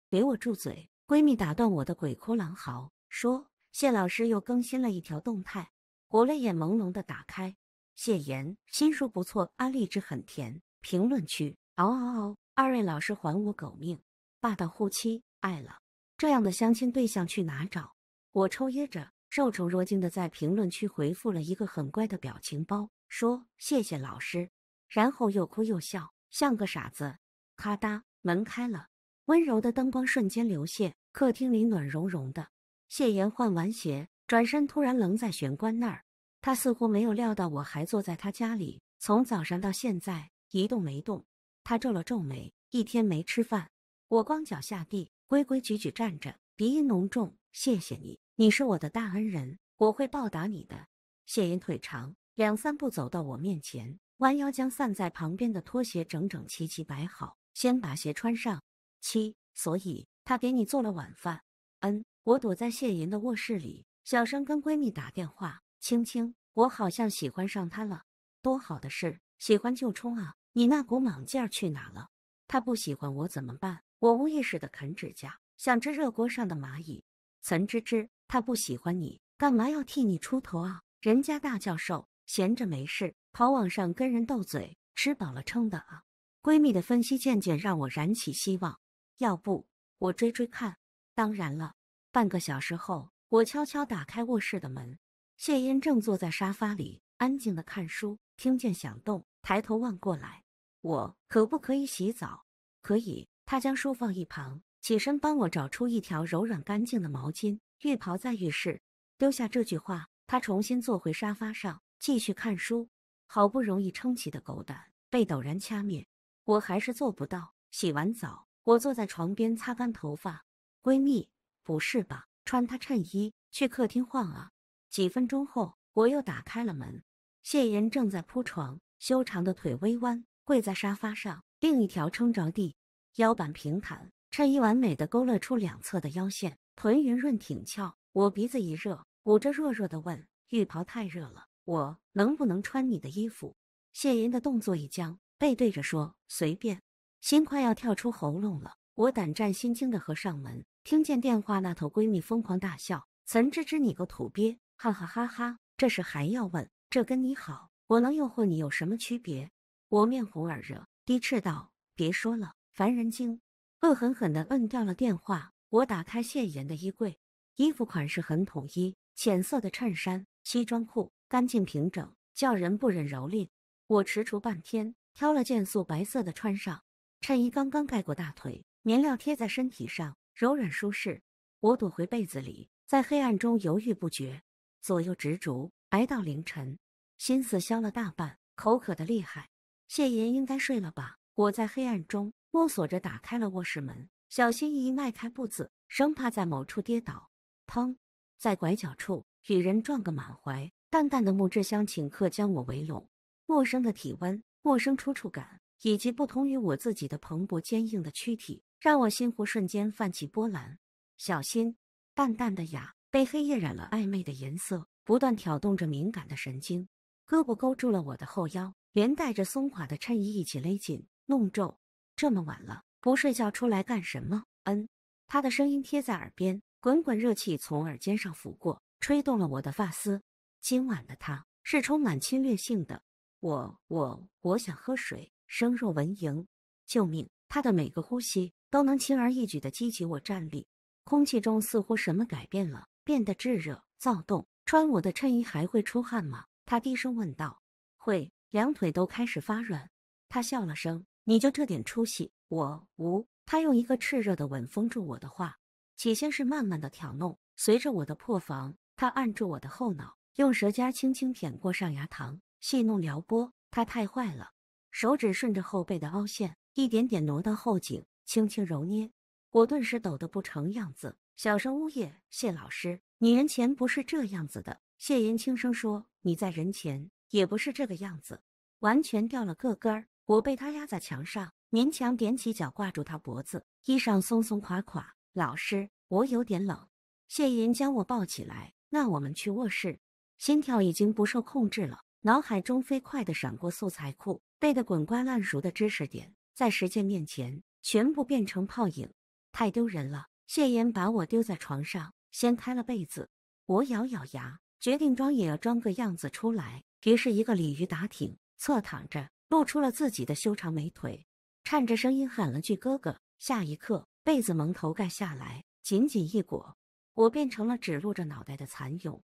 给我住嘴！闺蜜打断我的鬼哭狼嚎，说谢老师又更新了一条动态。我泪眼朦胧的打开，谢言新书不错，阿利之很甜。评论区嗷嗷嗷，二位老师还我狗命，霸道护妻，爱了。这样的相亲对象去哪找？我抽噎着，受宠若惊的在评论区回复了一个很乖的表情包，说谢谢老师，然后又哭又笑，像个傻子。咔嗒，门开了，温柔的灯光瞬间流泻，客厅里暖融融的。谢岩换完鞋，转身突然愣在玄关那儿，他似乎没有料到我还坐在他家里，从早上到现在一动没动。他皱了皱眉，一天没吃饭。我光脚下地。规规矩矩站着，鼻音浓重。谢谢你，你是我的大恩人，我会报答你的。谢银腿长，两三步走到我面前，弯腰将散在旁边的拖鞋整整齐齐摆好，先把鞋穿上。七，所以他给你做了晚饭。嗯，我躲在谢银的卧室里，小声跟闺蜜打电话。青青，我好像喜欢上他了，多好的事喜欢就冲啊！你那股莽劲儿去哪了？他不喜欢我怎么办？我无意识的啃指甲，像只热锅上的蚂蚁。岑芝芝，他不喜欢你，干嘛要替你出头啊？人家大教授闲着没事，跑网上跟人斗嘴，吃饱了撑的啊！闺蜜的分析渐渐让我燃起希望，要不我追追看？当然了，半个小时后，我悄悄打开卧室的门，谢茵正坐在沙发里安静的看书，听见响动，抬头望过来。我可不可以洗澡？可以。他将书放一旁，起身帮我找出一条柔软干净的毛巾。浴袍在浴室。丢下这句话，他重新坐回沙发上，继续看书。好不容易撑起的狗胆被陡然掐灭，我还是做不到。洗完澡，我坐在床边擦干头发。闺蜜，不是吧？穿她衬衣去客厅晃啊？几分钟后，我又打开了门。谢言正在铺床，修长的腿微弯，跪在沙发上，另一条撑着地。腰板平坦，衬衣完美的勾勒出两侧的腰线，臀圆润挺翘。我鼻子一热，捂着弱弱的问：“浴袍太热了，我能不能穿你的衣服？”谢银的动作一僵，背对着说：“随便。”心快要跳出喉咙了。我胆战心惊的合上门，听见电话那头闺蜜疯狂大笑：“岑芝芝，你个土鳖，哈哈哈哈！”这时还要问，这跟你好，我能诱惑你有什么区别？我面红耳热，低斥道：“别说了。”烦人精，恶狠狠地摁掉了电话。我打开谢岩的衣柜，衣服款式很统一，浅色的衬衫、西装裤，干净平整，叫人不忍蹂躏。我踟蹰半天，挑了件素白色的穿上，衬衣刚刚盖过大腿，棉料贴在身体上，柔软舒适。我躲回被子里，在黑暗中犹豫不决，左右执着，挨到凌晨，心思消了大半，口渴的厉害。谢岩应该睡了吧？我在黑暗中。摸索着打开了卧室门，小心翼翼迈开步子，生怕在某处跌倒。砰，在拐角处与人撞个满怀，淡淡的木质香顷刻将我围拢。陌生的体温，陌生触触感，以及不同于我自己的蓬勃坚硬的躯体，让我心湖瞬间泛起波澜。小心，淡淡的雅被黑夜染了暧昧的颜色，不断挑动着敏感的神经。胳膊勾住了我的后腰，连带着松垮的衬衣一起勒紧，弄皱。这么晚了，不睡觉出来干什么？嗯，他的声音贴在耳边，滚滚热气从耳尖上拂过，吹动了我的发丝。今晚的他是充满侵略性的。我、我、我想喝水。声若蚊蝇。救命！他的每个呼吸都能轻而易举地激起我战栗。空气中似乎什么改变了，变得炙热、躁动。穿我的衬衣还会出汗吗？他低声问道。会。两腿都开始发软。他笑了声。你就这点出息？我无。他用一个炽热的吻封住我的话，起先是慢慢的挑弄，随着我的破防，他按住我的后脑，用舌尖轻轻舔过上牙膛，戏弄撩拨。他太坏了，手指顺着后背的凹陷，一点点挪到后颈，轻轻揉捏。我顿时抖得不成样子，小声呜咽。谢老师，你人前不是这样子的。谢英轻声说：“你在人前也不是这个样子，完全掉了个根儿。”我被他压在墙上，勉强踮起脚挂住他脖子，衣裳松松垮垮。老师，我有点冷。谢岩将我抱起来，那我们去卧室。心跳已经不受控制了，脑海中飞快地闪过素材库背得滚瓜烂熟的知识点，在实践面前全部变成泡影，太丢人了。谢岩把我丢在床上，掀开了被子。我咬咬牙，决定装也要装个样子出来。于是，一个鲤鱼打挺，侧躺着。露出了自己的修长美腿，颤着声音喊了句“哥哥”。下一刻，被子蒙头盖下来，紧紧一裹，我变成了只露着脑袋的蚕蛹。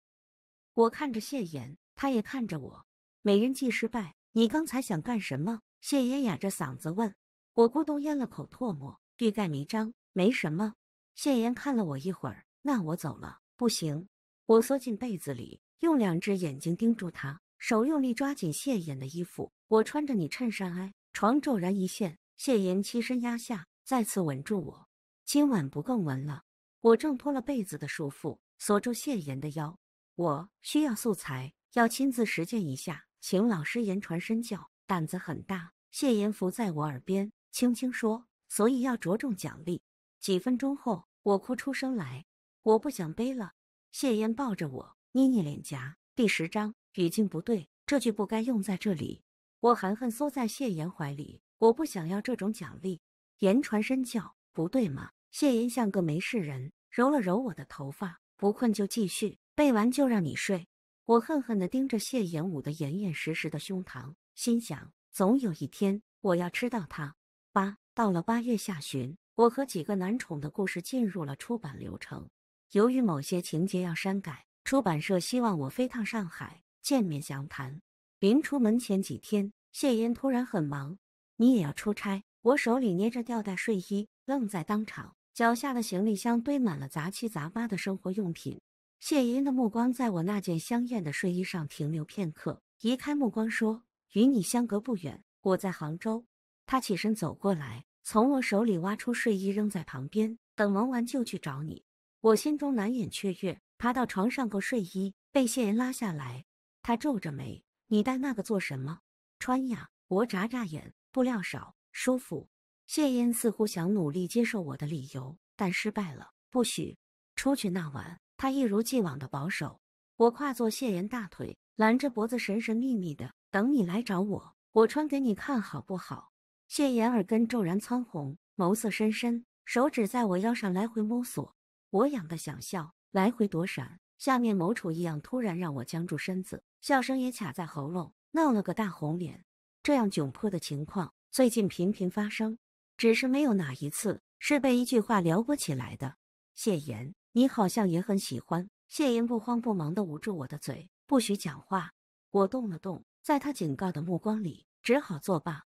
我看着谢岩，他也看着我。美人计失败，你刚才想干什么？谢岩哑着嗓子问。我咕咚咽了口唾沫，欲盖弥彰，没什么。谢岩看了我一会儿，那我走了。不行，我缩进被子里，用两只眼睛盯住他，手用力抓紧谢岩的衣服。我穿着你衬衫，哎，床骤然一陷，谢岩起身压下，再次稳住我。今晚不更稳了。我挣脱了被子的束缚，锁住谢岩的腰。我需要素材，要亲自实践一下，请老师言传身教。胆子很大。谢岩伏在我耳边，轻轻说：“所以要着重奖励。”几分钟后，我哭出声来。我不想背了。谢岩抱着我，捏捏脸颊。第十章语境不对，这句不该用在这里。我含恨缩在谢岩怀里，我不想要这种奖励。言传身教，不对吗？谢岩像个没事人，揉了揉我的头发，不困就继续背完就让你睡。我恨恨地盯着谢岩捂得严严实实的胸膛，心想：总有一天我要吃到他。八到了八月下旬，我和几个男宠的故事进入了出版流程。由于某些情节要删改，出版社希望我飞趟上海见面详谈。临出门前几天，谢烟突然很忙，你也要出差。我手里捏着吊带睡衣，愣在当场，脚下的行李箱堆满了杂七杂八的生活用品。谢烟的目光在我那件香艳的睡衣上停留片刻，移开目光说：“与你相隔不远，我在杭州。”他起身走过来，从我手里挖出睡衣扔在旁边，等忙完就去找你。我心中难掩雀跃，爬到床上够睡衣，被谢烟拉下来。他皱着眉。你戴那个做什么？穿呀！我眨眨眼，布料少，舒服。谢烟似乎想努力接受我的理由，但失败了。不许出去那晚，他一如既往的保守。我跨坐谢言大腿，拦着脖子，神神秘秘的等你来找我，我穿给你看好不好？谢言耳根骤然苍红，眸色深深，手指在我腰上来回摸索。我痒得想笑，来回躲闪。下面某处异样突然让我僵住身子。笑声也卡在喉咙，闹了个大红脸。这样窘迫的情况最近频频发生，只是没有哪一次是被一句话撩拨起来的。谢言，你好像也很喜欢。谢言不慌不忙地捂住我的嘴，不许讲话。我动了动，在他警告的目光里，只好作罢。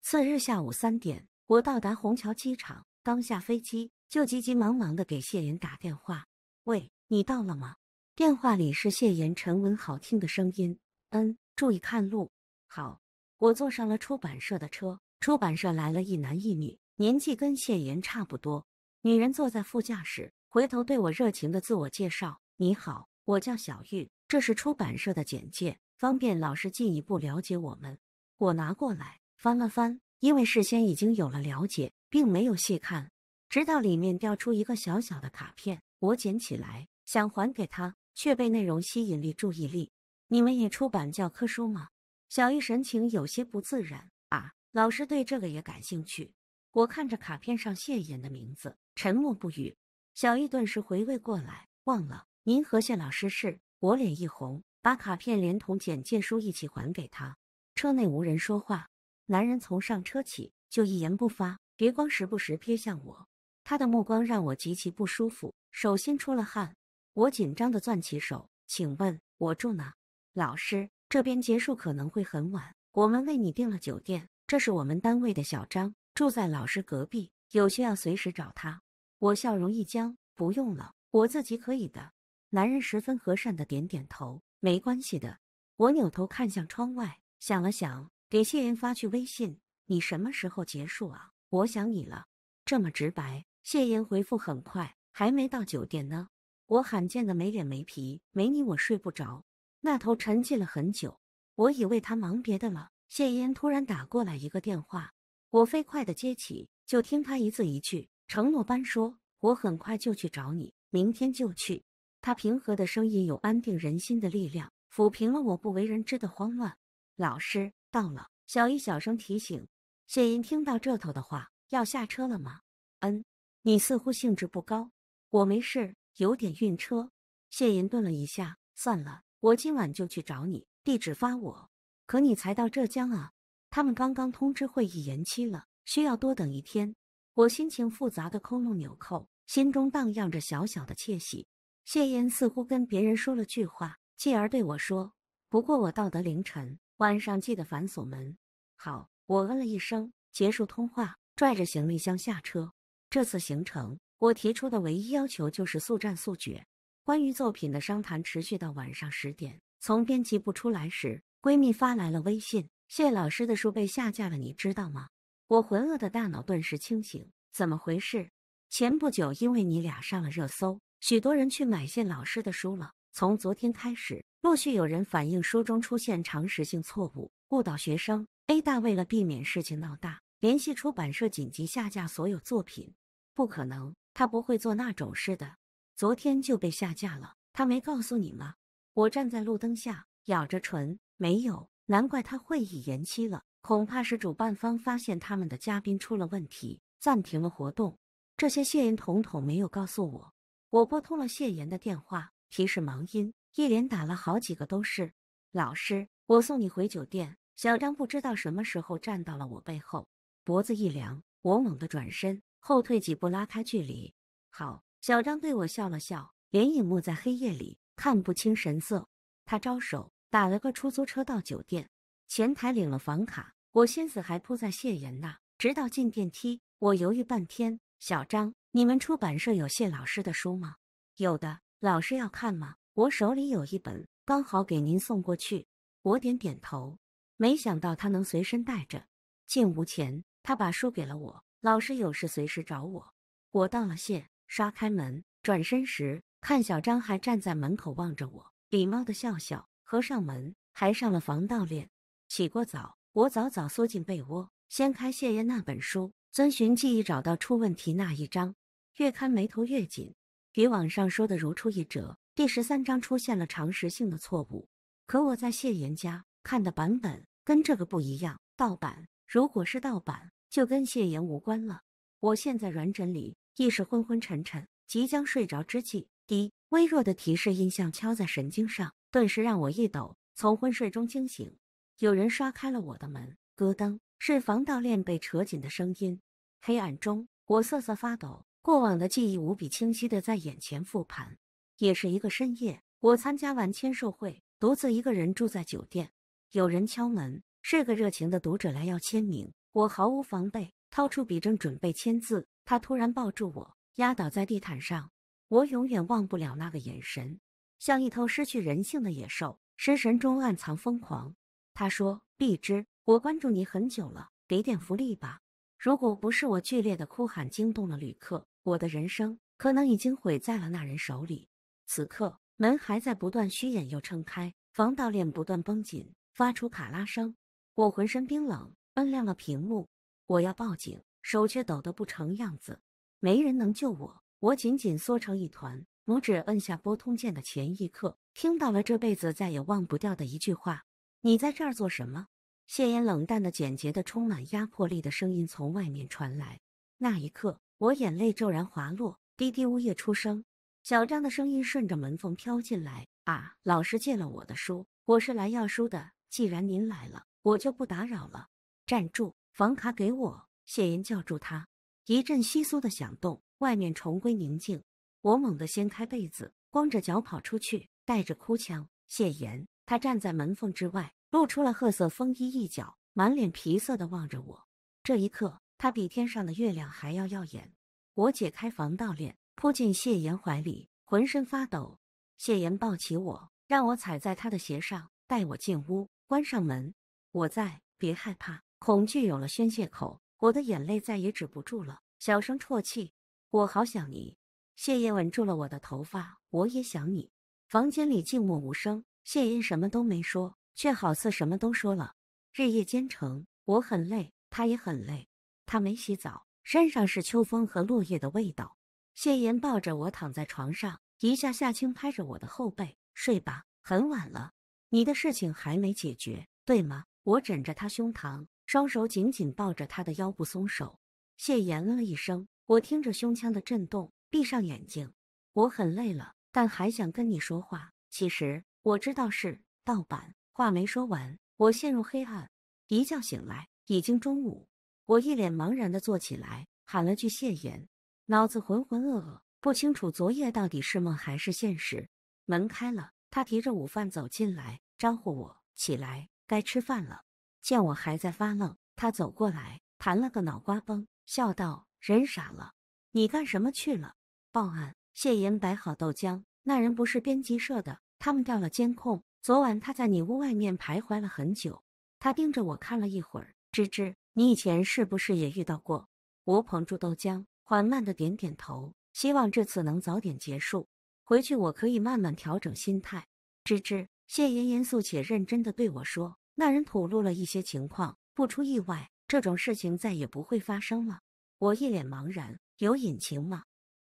次日下午三点，我到达虹桥机场，刚下飞机就急急忙忙地给谢言打电话：“喂，你到了吗？”电话里是谢岩沉稳好听的声音。嗯，注意看路。好，我坐上了出版社的车。出版社来了一男一女，年纪跟谢岩差不多。女人坐在副驾驶，回头对我热情的自我介绍：“你好，我叫小玉，这是出版社的简介，方便老师进一步了解我们。”我拿过来翻了翻，因为事先已经有了了解，并没有细看，直到里面掉出一个小小的卡片，我捡起来想还给他。却被内容吸引，力注意力。你们也出版教科书吗？小易神情有些不自然。啊，老师对这个也感兴趣。我看着卡片上谢衍的名字，沉默不语。小易顿时回味过来，忘了您和谢老师是我脸一红，把卡片连同简介书一起还给他。车内无人说话，男人从上车起就一言不发，别光时不时瞥向我，他的目光让我极其不舒服，手心出了汗。我紧张的攥起手，请问我住哪？老师这边结束可能会很晚，我们为你订了酒店，这是我们单位的小张，住在老师隔壁，有需要随时找他。我笑容一僵，不用了，我自己可以的。男人十分和善的点点头，没关系的。我扭头看向窗外，想了想，给谢言发去微信：你什么时候结束啊？我想你了。这么直白，谢言回复很快，还没到酒店呢。我罕见的没脸没皮，没你我睡不着。那头沉寂了很久，我以为他忙别的了。谢烟突然打过来一个电话，我飞快的接起，就听他一字一句，承诺般说：“我很快就去找你，明天就去。”他平和的声音有安定人心的力量，抚平了我不为人知的慌乱。老师到了，小易小声提醒谢音听到这头的话，要下车了吗？嗯，你似乎兴致不高，我没事。有点晕车，谢岩顿了一下，算了，我今晚就去找你，地址发我。可你才到浙江啊？他们刚刚通知会议延期了，需要多等一天。我心情复杂的扣弄纽扣，心中荡漾着小小的窃喜。谢岩似乎跟别人说了句话，继而对我说：“不过我到得凌晨，晚上记得反锁门。”好，我嗯了一声，结束通话，拽着行李箱下车。这次行程。我提出的唯一要求就是速战速决。关于作品的商谈持续到晚上十点。从编辑部出来时，闺蜜发来了微信：“谢老师的书被下架了，你知道吗？”我浑噩的大脑顿时清醒。怎么回事？前不久因为你俩上了热搜，许多人去买谢老师的书了。从昨天开始，陆续有人反映书中出现常识性错误，误导学生。A 大为了避免事情闹大，联系出版社紧急下架所有作品。不可能。他不会做那种事的，昨天就被下架了。他没告诉你吗？我站在路灯下，咬着唇，没有。难怪他会议延期了，恐怕是主办方发现他们的嘉宾出了问题，暂停了活动。这些谢言统统没有告诉我。我拨通了谢言的电话，提示忙音，一连打了好几个都是。老师，我送你回酒店。小张不知道什么时候站到了我背后，脖子一凉，我猛地转身。后退几步，拉开距离。好，小张对我笑了笑，脸隐没在黑夜里，看不清神色。他招手，打了个出租车到酒店前台，领了房卡。我心思还扑在谢言那，直到进电梯，我犹豫半天：“小张，你们出版社有谢老师的书吗？”“有的，老师要看吗？”“我手里有一本，刚好给您送过去。”我点点头。没想到他能随身带着。进屋前，他把书给了我。老师有事随时找我。我道了谢，刷开门，转身时看小张还站在门口望着我，礼貌的笑笑，合上门，还上了防盗链。洗过澡，我早早缩进被窝，掀开谢言那本书，遵循记忆找到出问题那一章，越看眉头越紧，与网上说的如出一辙。第十三章出现了常识性的错误，可我在谢言家看的版本跟这个不一样，盗版。如果是盗版，就跟谢言无关了。我现在软枕里意识昏昏沉沉，即将睡着之际，一微弱的提示音像敲在神经上，顿时让我一抖，从昏睡中惊醒。有人刷开了我的门，咯噔，是防盗链被扯紧的声音。黑暗中，我瑟瑟发抖。过往的记忆无比清晰的在眼前复盘。也是一个深夜，我参加完签售会，独自一个人住在酒店，有人敲门，是个热情的读者来要签名。我毫无防备，掏出笔正准备签字，他突然抱住我，压倒在地毯上。我永远忘不了那个眼神，像一头失去人性的野兽，眼神中暗藏疯狂。他说：“碧芝，我关注你很久了，给点福利吧。”如果不是我剧烈的哭喊惊动了旅客，我的人生可能已经毁在了那人手里。此刻，门还在不断虚掩又撑开，防盗链不断绷紧，发出卡拉声。我浑身冰冷。摁亮了屏幕，我要报警，手却抖得不成样子。没人能救我，我紧紧缩成一团。拇指摁下拨通键的前一刻，听到了这辈子再也忘不掉的一句话：“你在这儿做什么？”谢烟冷淡的、简洁的、充满压迫力的声音从外面传来。那一刻，我眼泪骤然滑落，滴滴呜咽出声。小张的声音顺着门缝飘进来：“啊，老师借了我的书，我是来要书的。既然您来了，我就不打扰了。”站住！房卡给我。谢岩叫住他。一阵窸窣的响动，外面重归宁静。我猛地掀开被子，光着脚跑出去，带着哭腔。谢岩，他站在门缝之外，露出了褐色风衣一角，满脸皮色的望着我。这一刻，他比天上的月亮还要耀眼。我解开防盗链，扑进谢岩怀里，浑身发抖。谢岩抱起我，让我踩在他的鞋上，带我进屋，关上门。我在，别害怕。恐惧有了宣泄口，我的眼泪再也止不住了，小声啜泣。我好想你，谢言吻住了我的头发，我也想你。房间里静默无声，谢言什么都没说，却好似什么都说了。日夜兼程，我很累，他也很累。他没洗澡，身上是秋风和落叶的味道。谢言抱着我躺在床上，一下下轻拍着我的后背，睡吧，很晚了。你的事情还没解决，对吗？我枕着他胸膛。双手紧紧抱着他的腰不松手，谢言了一声，我听着胸腔的震动，闭上眼睛，我很累了，但还想跟你说话。其实我知道是盗版。话没说完，我陷入黑暗，一觉醒来已经中午，我一脸茫然的坐起来，喊了句谢言，脑子浑浑噩噩，不清楚昨夜到底是梦还是现实。门开了，他提着午饭走进来，招呼我起来，该吃饭了。见我还在发愣，他走过来，弹了个脑瓜崩，笑道：“人傻了，你干什么去了？报案。”谢莹摆好豆浆，那人不是编辑社的，他们调了监控，昨晚他在你屋外面徘徊了很久，他盯着我看了一会儿。芝芝，你以前是不是也遇到过？我捧住豆浆，缓慢的点点头，希望这次能早点结束，回去我可以慢慢调整心态。芝芝，谢莹严肃且认真的对我说。那人吐露了一些情况，不出意外，这种事情再也不会发生了。我一脸茫然，有隐情吗？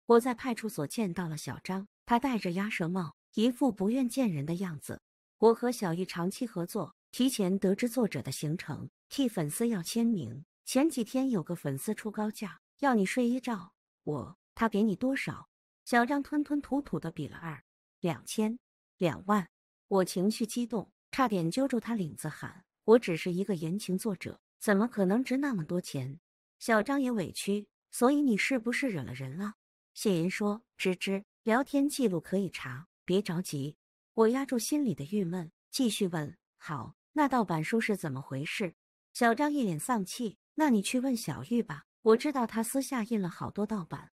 我在派出所见到了小张，他戴着鸭舌帽，一副不愿见人的样子。我和小玉长期合作，提前得知作者的行程，替粉丝要签名。前几天有个粉丝出高价要你睡衣照，我他给你多少？小张吞吞吐吐的比了二，两千，两万。我情绪激动。差点揪住他领子喊：“我只是一个言情作者，怎么可能值那么多钱？”小张也委屈，所以你是不是惹了人了？谢言说：“芝芝，聊天记录可以查，别着急。”我压住心里的郁闷，继续问：“好，那盗版书是怎么回事？”小张一脸丧气：“那你去问小玉吧，我知道他私下印了好多盗版。”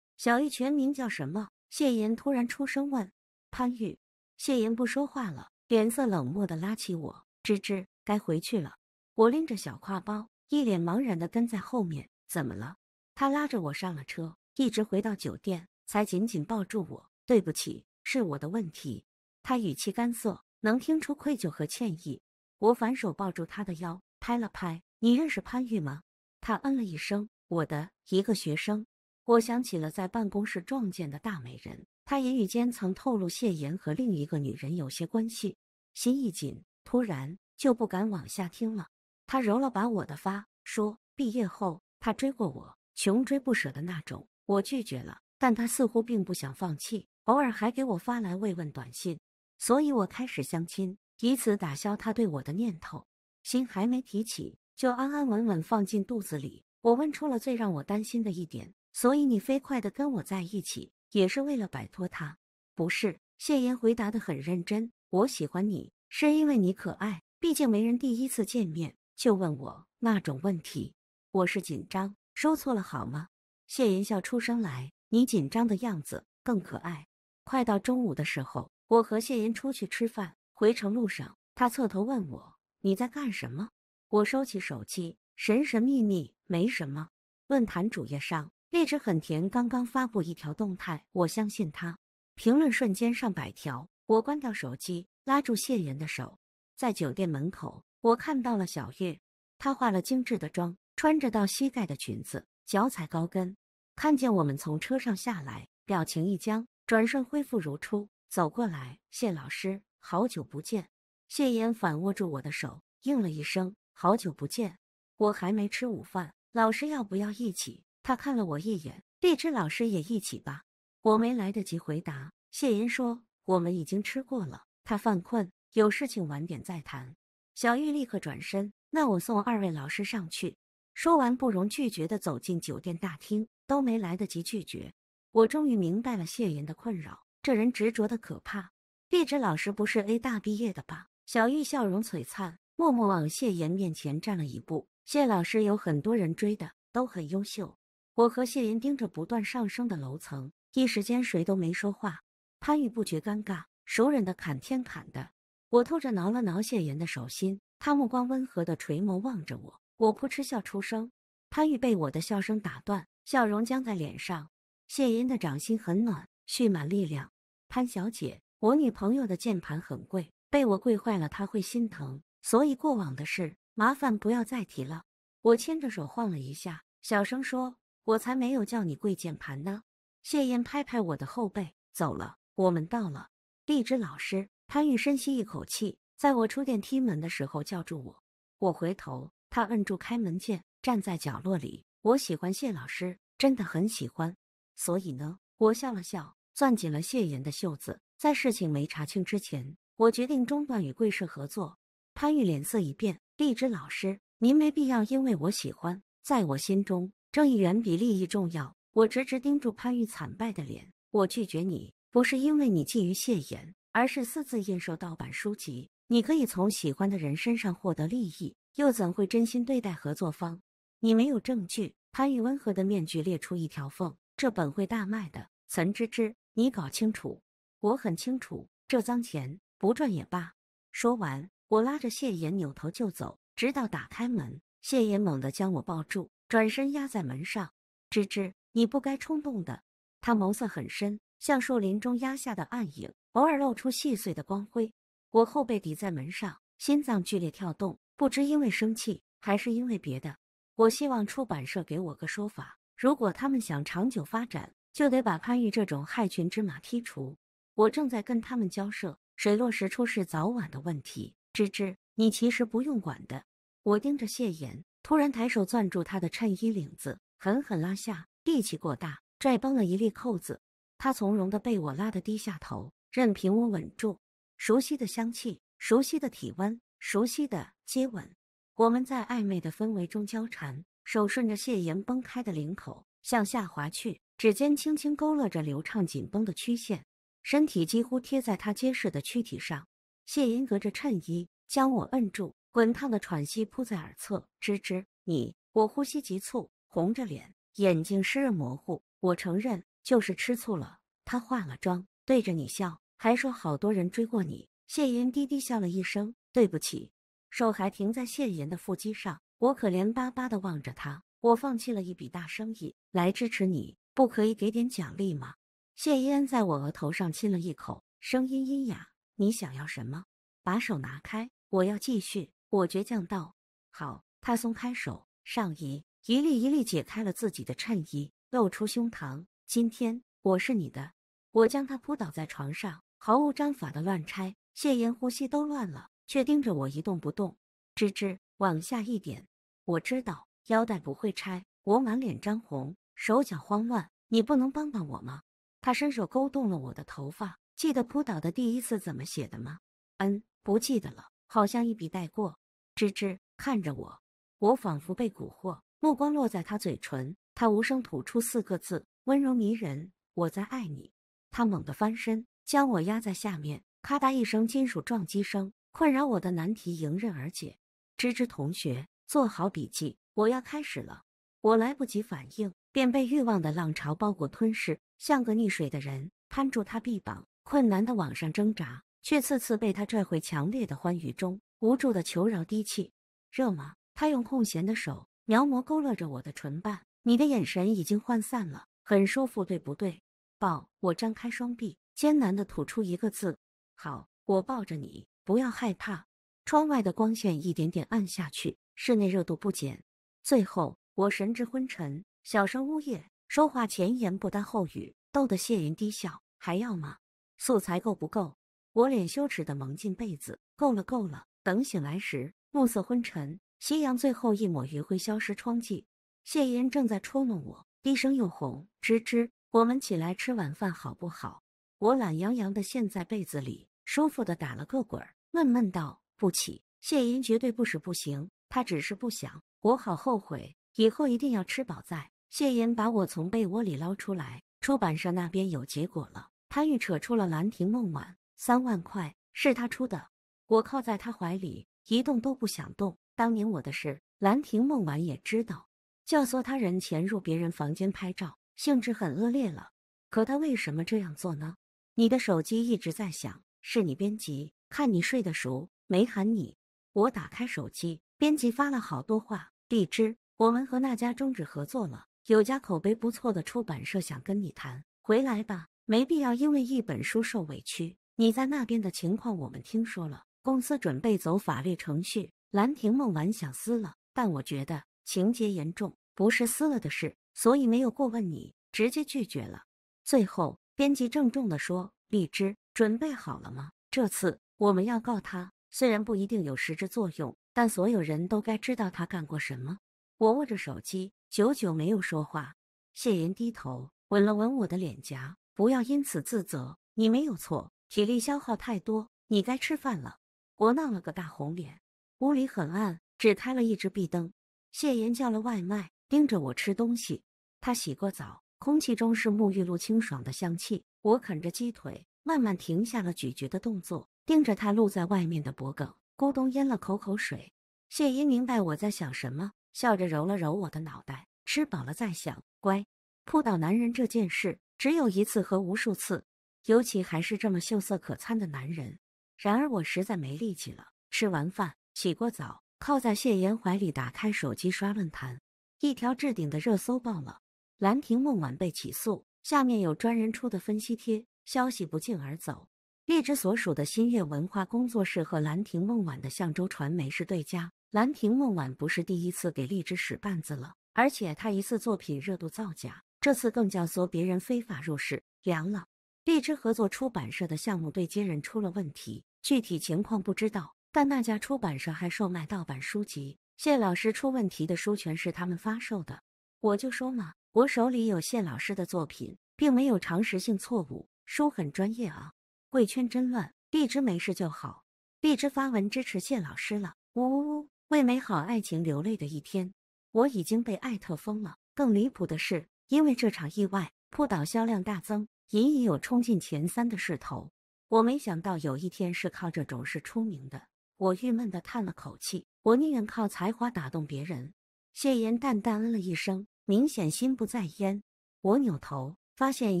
小玉全名叫什么？谢言突然出声问：“潘玉。”谢言不说话了。脸色冷漠地拉起我，芝芝，该回去了。我拎着小挎包，一脸茫然地跟在后面。怎么了？他拉着我上了车，一直回到酒店，才紧紧抱住我。对不起，是我的问题。他语气干涩，能听出愧疚和歉意。我反手抱住他的腰，拍了拍。你认识潘玉吗？他嗯了一声。我的一个学生。我想起了在办公室撞见的大美人。他言语间曾透露谢言和另一个女人有些关系，心一紧，突然就不敢往下听了。他揉了把我的发，说：“毕业后他追过我，穷追不舍的那种，我拒绝了。但他似乎并不想放弃，偶尔还给我发来慰问短信。所以我开始相亲，以此打消他对我的念头。心还没提起，就安安稳稳放进肚子里。我问出了最让我担心的一点，所以你飞快的跟我在一起。”也是为了摆脱他，不是？谢言回答的很认真。我喜欢你，是因为你可爱。毕竟没人第一次见面就问我那种问题，我是紧张，说错了好吗？谢言笑出声来，你紧张的样子更可爱。快到中午的时候，我和谢言出去吃饭，回程路上，他侧头问我：“你在干什么？”我收起手机，神神秘秘：“没什么。”论坛主页上。荔枝很甜，刚刚发布一条动态，我相信他。评论瞬间上百条，我关掉手机，拉住谢岩的手，在酒店门口，我看到了小月，她化了精致的妆，穿着到膝盖的裙子，脚踩高跟，看见我们从车上下来，表情一僵，转瞬恢复如初，走过来，谢老师，好久不见。谢岩反握住我的手，应了一声，好久不见。我还没吃午饭，老师要不要一起？他看了我一眼，荔枝老师也一起吧。我没来得及回答，谢岩说我们已经吃过了。他犯困，有事情晚点再谈。小玉立刻转身，那我送二位老师上去。说完，不容拒绝地走进酒店大厅，都没来得及拒绝。我终于明白了谢岩的困扰，这人执着的可怕。荔枝老师不是 A 大毕业的吧？小玉笑容璀璨，默默往谢岩面前站了一步。谢老师有很多人追的，都很优秀。我和谢岩盯着不断上升的楼层，一时间谁都没说话。潘玉不觉尴尬，手忍的砍天砍的。我偷着挠了挠谢岩的手心，他目光温和的垂眸望着我。我扑哧笑出声，潘玉被我的笑声打断，笑容僵在脸上。谢岩的掌心很暖，蓄满力量。潘小姐，我女朋友的键盘很贵，被我跪坏了，她会心疼，所以过往的事，麻烦不要再提了。我牵着手晃了一下，小声说。我才没有叫你跪键盘呢！谢言拍拍我的后背，走了。我们到了。荔枝老师，潘玉深吸一口气，在我出电梯门的时候叫住我。我回头，他摁住开门键，站在角落里。我喜欢谢老师，真的很喜欢。所以呢，我笑了笑，攥紧了谢言的袖子。在事情没查清之前，我决定中断与贵氏合作。潘玉脸色一变，荔枝老师，您没必要因为我喜欢，在我心中。正义远比利益重要。我直直盯住潘玉惨败的脸。我拒绝你，不是因为你觊觎谢言，而是私自印售盗版书籍。你可以从喜欢的人身上获得利益，又怎会真心对待合作方？你没有证据。潘玉温和的面具裂出一条缝。这本会大卖的。岑芝芝，你搞清楚。我很清楚，这脏钱不赚也罢。说完，我拉着谢岩扭头就走，直到打开门，谢岩猛地将我抱住。转身压在门上，芝芝，你不该冲动的。他眸色很深，像树林中压下的暗影，偶尔露出细碎的光辉。我后背抵在门上，心脏剧烈跳动，不知因为生气还是因为别的。我希望出版社给我个说法。如果他们想长久发展，就得把潘玉这种害群之马剔除。我正在跟他们交涉，水落石出是早晚的问题。芝芝，你其实不用管的。我盯着谢言。突然抬手攥住他的衬衣领子，狠狠拉下，力气过大，拽崩了一粒扣子。他从容的被我拉得低下头，任凭我稳住。熟悉的香气，熟悉的体温，熟悉的接吻。我们在暧昧的氛围中交缠，手顺着谢岩崩开的领口向下滑去，指尖轻轻勾勒着流畅紧绷的曲线，身体几乎贴在他结实的躯体上。谢岩隔着衬衣将我摁住。滚烫的喘息扑在耳侧，吱吱，你我呼吸急促，红着脸，眼睛湿润模糊。我承认，就是吃醋了。他化了妆，对着你笑，还说好多人追过你。谢言低低笑了一声，对不起。手还停在谢言的腹肌上，我可怜巴巴的望着他。我放弃了一笔大生意来支持你，不可以给点奖励吗？谢烟在我额头上亲了一口，声音阴哑。你想要什么？把手拿开，我要继续。我倔强道：“好。”他松开手，上衣一粒一粒解开了自己的衬衣，露出胸膛。今天我是你的。我将他扑倒在床上，毫无章法的乱拆。谢言呼吸都乱了，却盯着我一动不动。吱吱，往下一点。我知道腰带不会拆，我满脸涨红，手脚慌乱。你不能帮帮我吗？他伸手勾动了我的头发。记得扑倒的第一次怎么写的吗？嗯，不记得了，好像一笔带过。芝芝看着我，我仿佛被蛊惑，目光落在他嘴唇，他无声吐出四个字，温柔迷人。我在爱你。他猛地翻身，将我压在下面，咔嗒一声金属撞击声，困扰我的难题迎刃而解。芝芝同学，做好笔记，我要开始了。我来不及反应，便被欲望的浪潮包裹吞噬，像个溺水的人，攀住他臂膀，困难的往上挣扎，却次次被他拽回强烈的欢愉中。无助的求饶低泣，热吗？他用空闲的手描摹勾勒着我的唇瓣。你的眼神已经涣散了，很舒服，对不对？抱我，张开双臂，艰难的吐出一个字：好。我抱着你，不要害怕。窗外的光线一点点暗下去，室内热度不减。最后，我神志昏沉，小声呜咽，说话前言不搭后语，逗得谢云低笑。还要吗？素材够不够？我脸羞耻的蒙进被子。够了，够了。等醒来时，暮色昏沉，夕阳最后一抹余晖消失窗际。谢言正在捉弄我，低声又哄：“芝芝，我们起来吃晚饭好不好？”我懒洋洋的陷在被子里，舒服的打了个滚，闷闷道：“不起。”谢言绝对不是不行，他只是不想。我好后悔，以后一定要吃饱再。谢言把我从被窝里捞出来，出版社那边有结果了，他预扯出了《兰亭梦晚》，三万块是他出的。我靠在他怀里，一动都不想动。当年我的事，兰亭梦晚也知道，教唆他人潜入别人房间拍照，性质很恶劣了。可他为什么这样做呢？你的手机一直在响，是你编辑看你睡得熟，没喊你。我打开手机，编辑发了好多话。荔枝，我们和那家终止合作了，有家口碑不错的出版社想跟你谈。回来吧，没必要因为一本书受委屈。你在那边的情况，我们听说了。公司准备走法律程序，《兰亭梦晚》想撕了，但我觉得情节严重，不是撕了的事，所以没有过问你，直接拒绝了。最后，编辑郑重地说：“荔枝准备好了吗？这次我们要告他，虽然不一定有实质作用，但所有人都该知道他干过什么。”我握着手机，久久没有说话。谢言低头吻了吻我的脸颊，不要因此自责，你没有错。体力消耗太多，你该吃饭了。我闹了个大红脸，屋里很暗，只开了一只壁灯。谢岩叫了外卖，盯着我吃东西。他洗过澡，空气中是沐浴露清爽的香气。我啃着鸡腿，慢慢停下了咀嚼的动作，盯着他露在外面的脖梗，咕咚咽了口口水。谢岩明白我在想什么，笑着揉了揉我的脑袋，吃饱了再想，乖。扑倒男人这件事，只有一次和无数次，尤其还是这么秀色可餐的男人。然而我实在没力气了。吃完饭，洗过澡，靠在谢岩怀里，打开手机刷论坛。一条置顶的热搜爆了，《兰亭梦晚》被起诉。下面有专人出的分析贴，消息不胫而走。荔枝所属的新月文化工作室和兰亭梦晚的象州传媒是对家。兰亭梦晚不是第一次给荔枝使绊子了，而且他一次作品热度造假，这次更教唆别人非法入室，凉了。荔枝合作出版社的项目对接人出了问题，具体情况不知道。但那家出版社还售卖盗版书籍，谢老师出问题的书全是他们发售的。我就说嘛，我手里有谢老师的作品，并没有常识性错误，书很专业啊。贵圈真乱，荔枝没事就好。荔枝发文支持谢老师了。呜呜呜，为美好爱情流泪的一天，我已经被艾特疯了。更离谱的是，因为这场意外，扑倒销量大增。隐隐有冲进前三的势头，我没想到有一天是靠这种事出名的。我郁闷的叹了口气，我宁愿靠才华打动别人。谢言淡淡嗯了一声，明显心不在焉。我扭头，发现一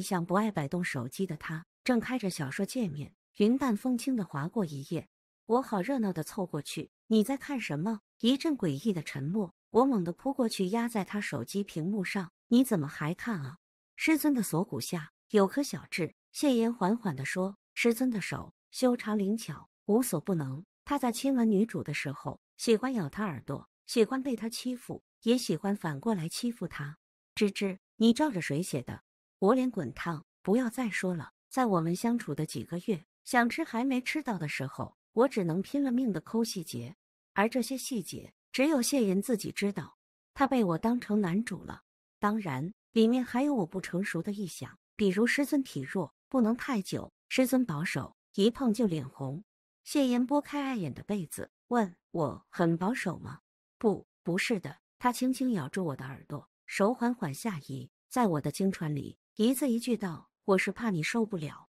向不爱摆动手机的他，正开着小说界面，云淡风轻的划过一页。我好热闹的凑过去，你在看什么？一阵诡异的沉默，我猛地扑过去压在他手机屏幕上，你怎么还看啊？师尊的锁骨下。有颗小痣，谢言缓缓地说：“师尊的手修长灵巧，无所不能。他在亲吻女主的时候，喜欢咬她耳朵，喜欢被她欺负，也喜欢反过来欺负她。”芝芝，你照着谁写的？我脸滚烫，不要再说了。在我们相处的几个月，想吃还没吃到的时候，我只能拼了命的抠细节，而这些细节只有谢言自己知道。他被我当成男主了，当然，里面还有我不成熟的臆想。比如师尊体弱，不能太久。师尊保守，一碰就脸红。谢言拨开碍眼的被子，问：“我很保守吗？”“不，不是的。”他轻轻咬住我的耳朵，手缓缓下移，在我的经船里，一字一句道：“我是怕你受不了。”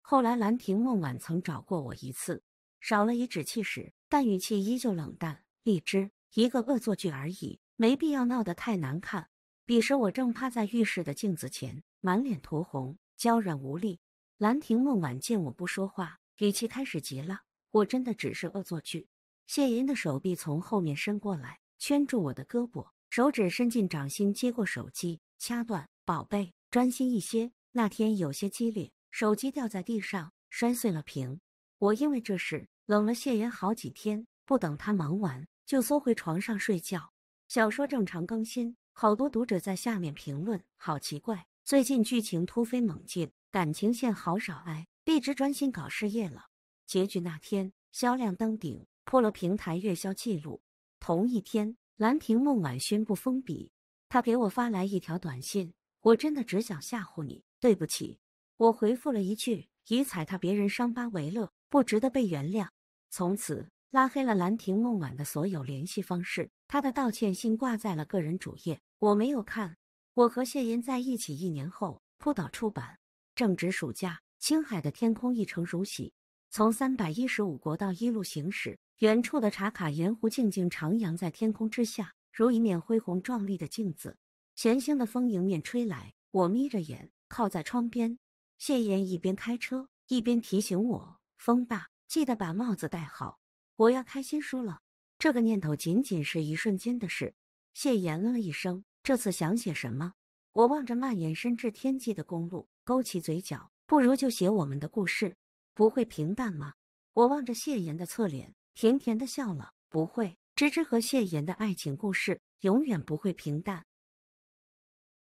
后来兰亭梦晚曾找过我一次，少了一指气使，但语气依旧冷淡。荔枝，一个恶作剧而已，没必要闹得太难看。彼时我正趴在浴室的镜子前，满脸涂红，娇软无力。兰亭梦晚见我不说话，语气开始急了。我真的只是恶作剧。谢岩的手臂从后面伸过来，圈住我的胳膊，手指伸进掌心接过手机，掐断。宝贝，专心一些。那天有些激烈，手机掉在地上，摔碎了屏。我因为这事冷了谢岩好几天。不等他忙完，就缩回床上睡觉。小说正常更新。好多读者在下面评论，好奇怪，最近剧情突飞猛进，感情线好少哎，一直专心搞事业了。结局那天，销量登顶，破了平台月销记录。同一天，兰亭梦晚宣布封笔。他给我发来一条短信，我真的只想吓唬你，对不起。我回复了一句：以踩踏别人伤疤为乐，不值得被原谅。从此。拉黑了兰亭梦晚的所有联系方式，他的道歉信挂在了个人主页，我没有看。我和谢言在一起一年后，扑倒出版。正值暑假，青海的天空一成如洗，从三百一十五国道一路行驶，远处的茶卡盐湖静静徜徉在天空之下，如一面恢宏壮丽的镜子。咸腥的风迎面吹来，我眯着眼靠在窗边，谢言一边开车一边提醒我：风大，记得把帽子戴好。我要开心输了，这个念头仅仅是一瞬间的事。谢言了一声，这次想写什么？我望着蔓延伸至天际的公路，勾起嘴角，不如就写我们的故事，不会平淡吗？我望着谢言的侧脸，甜甜的笑了，不会。芝芝和谢言的爱情故事永远不会平淡。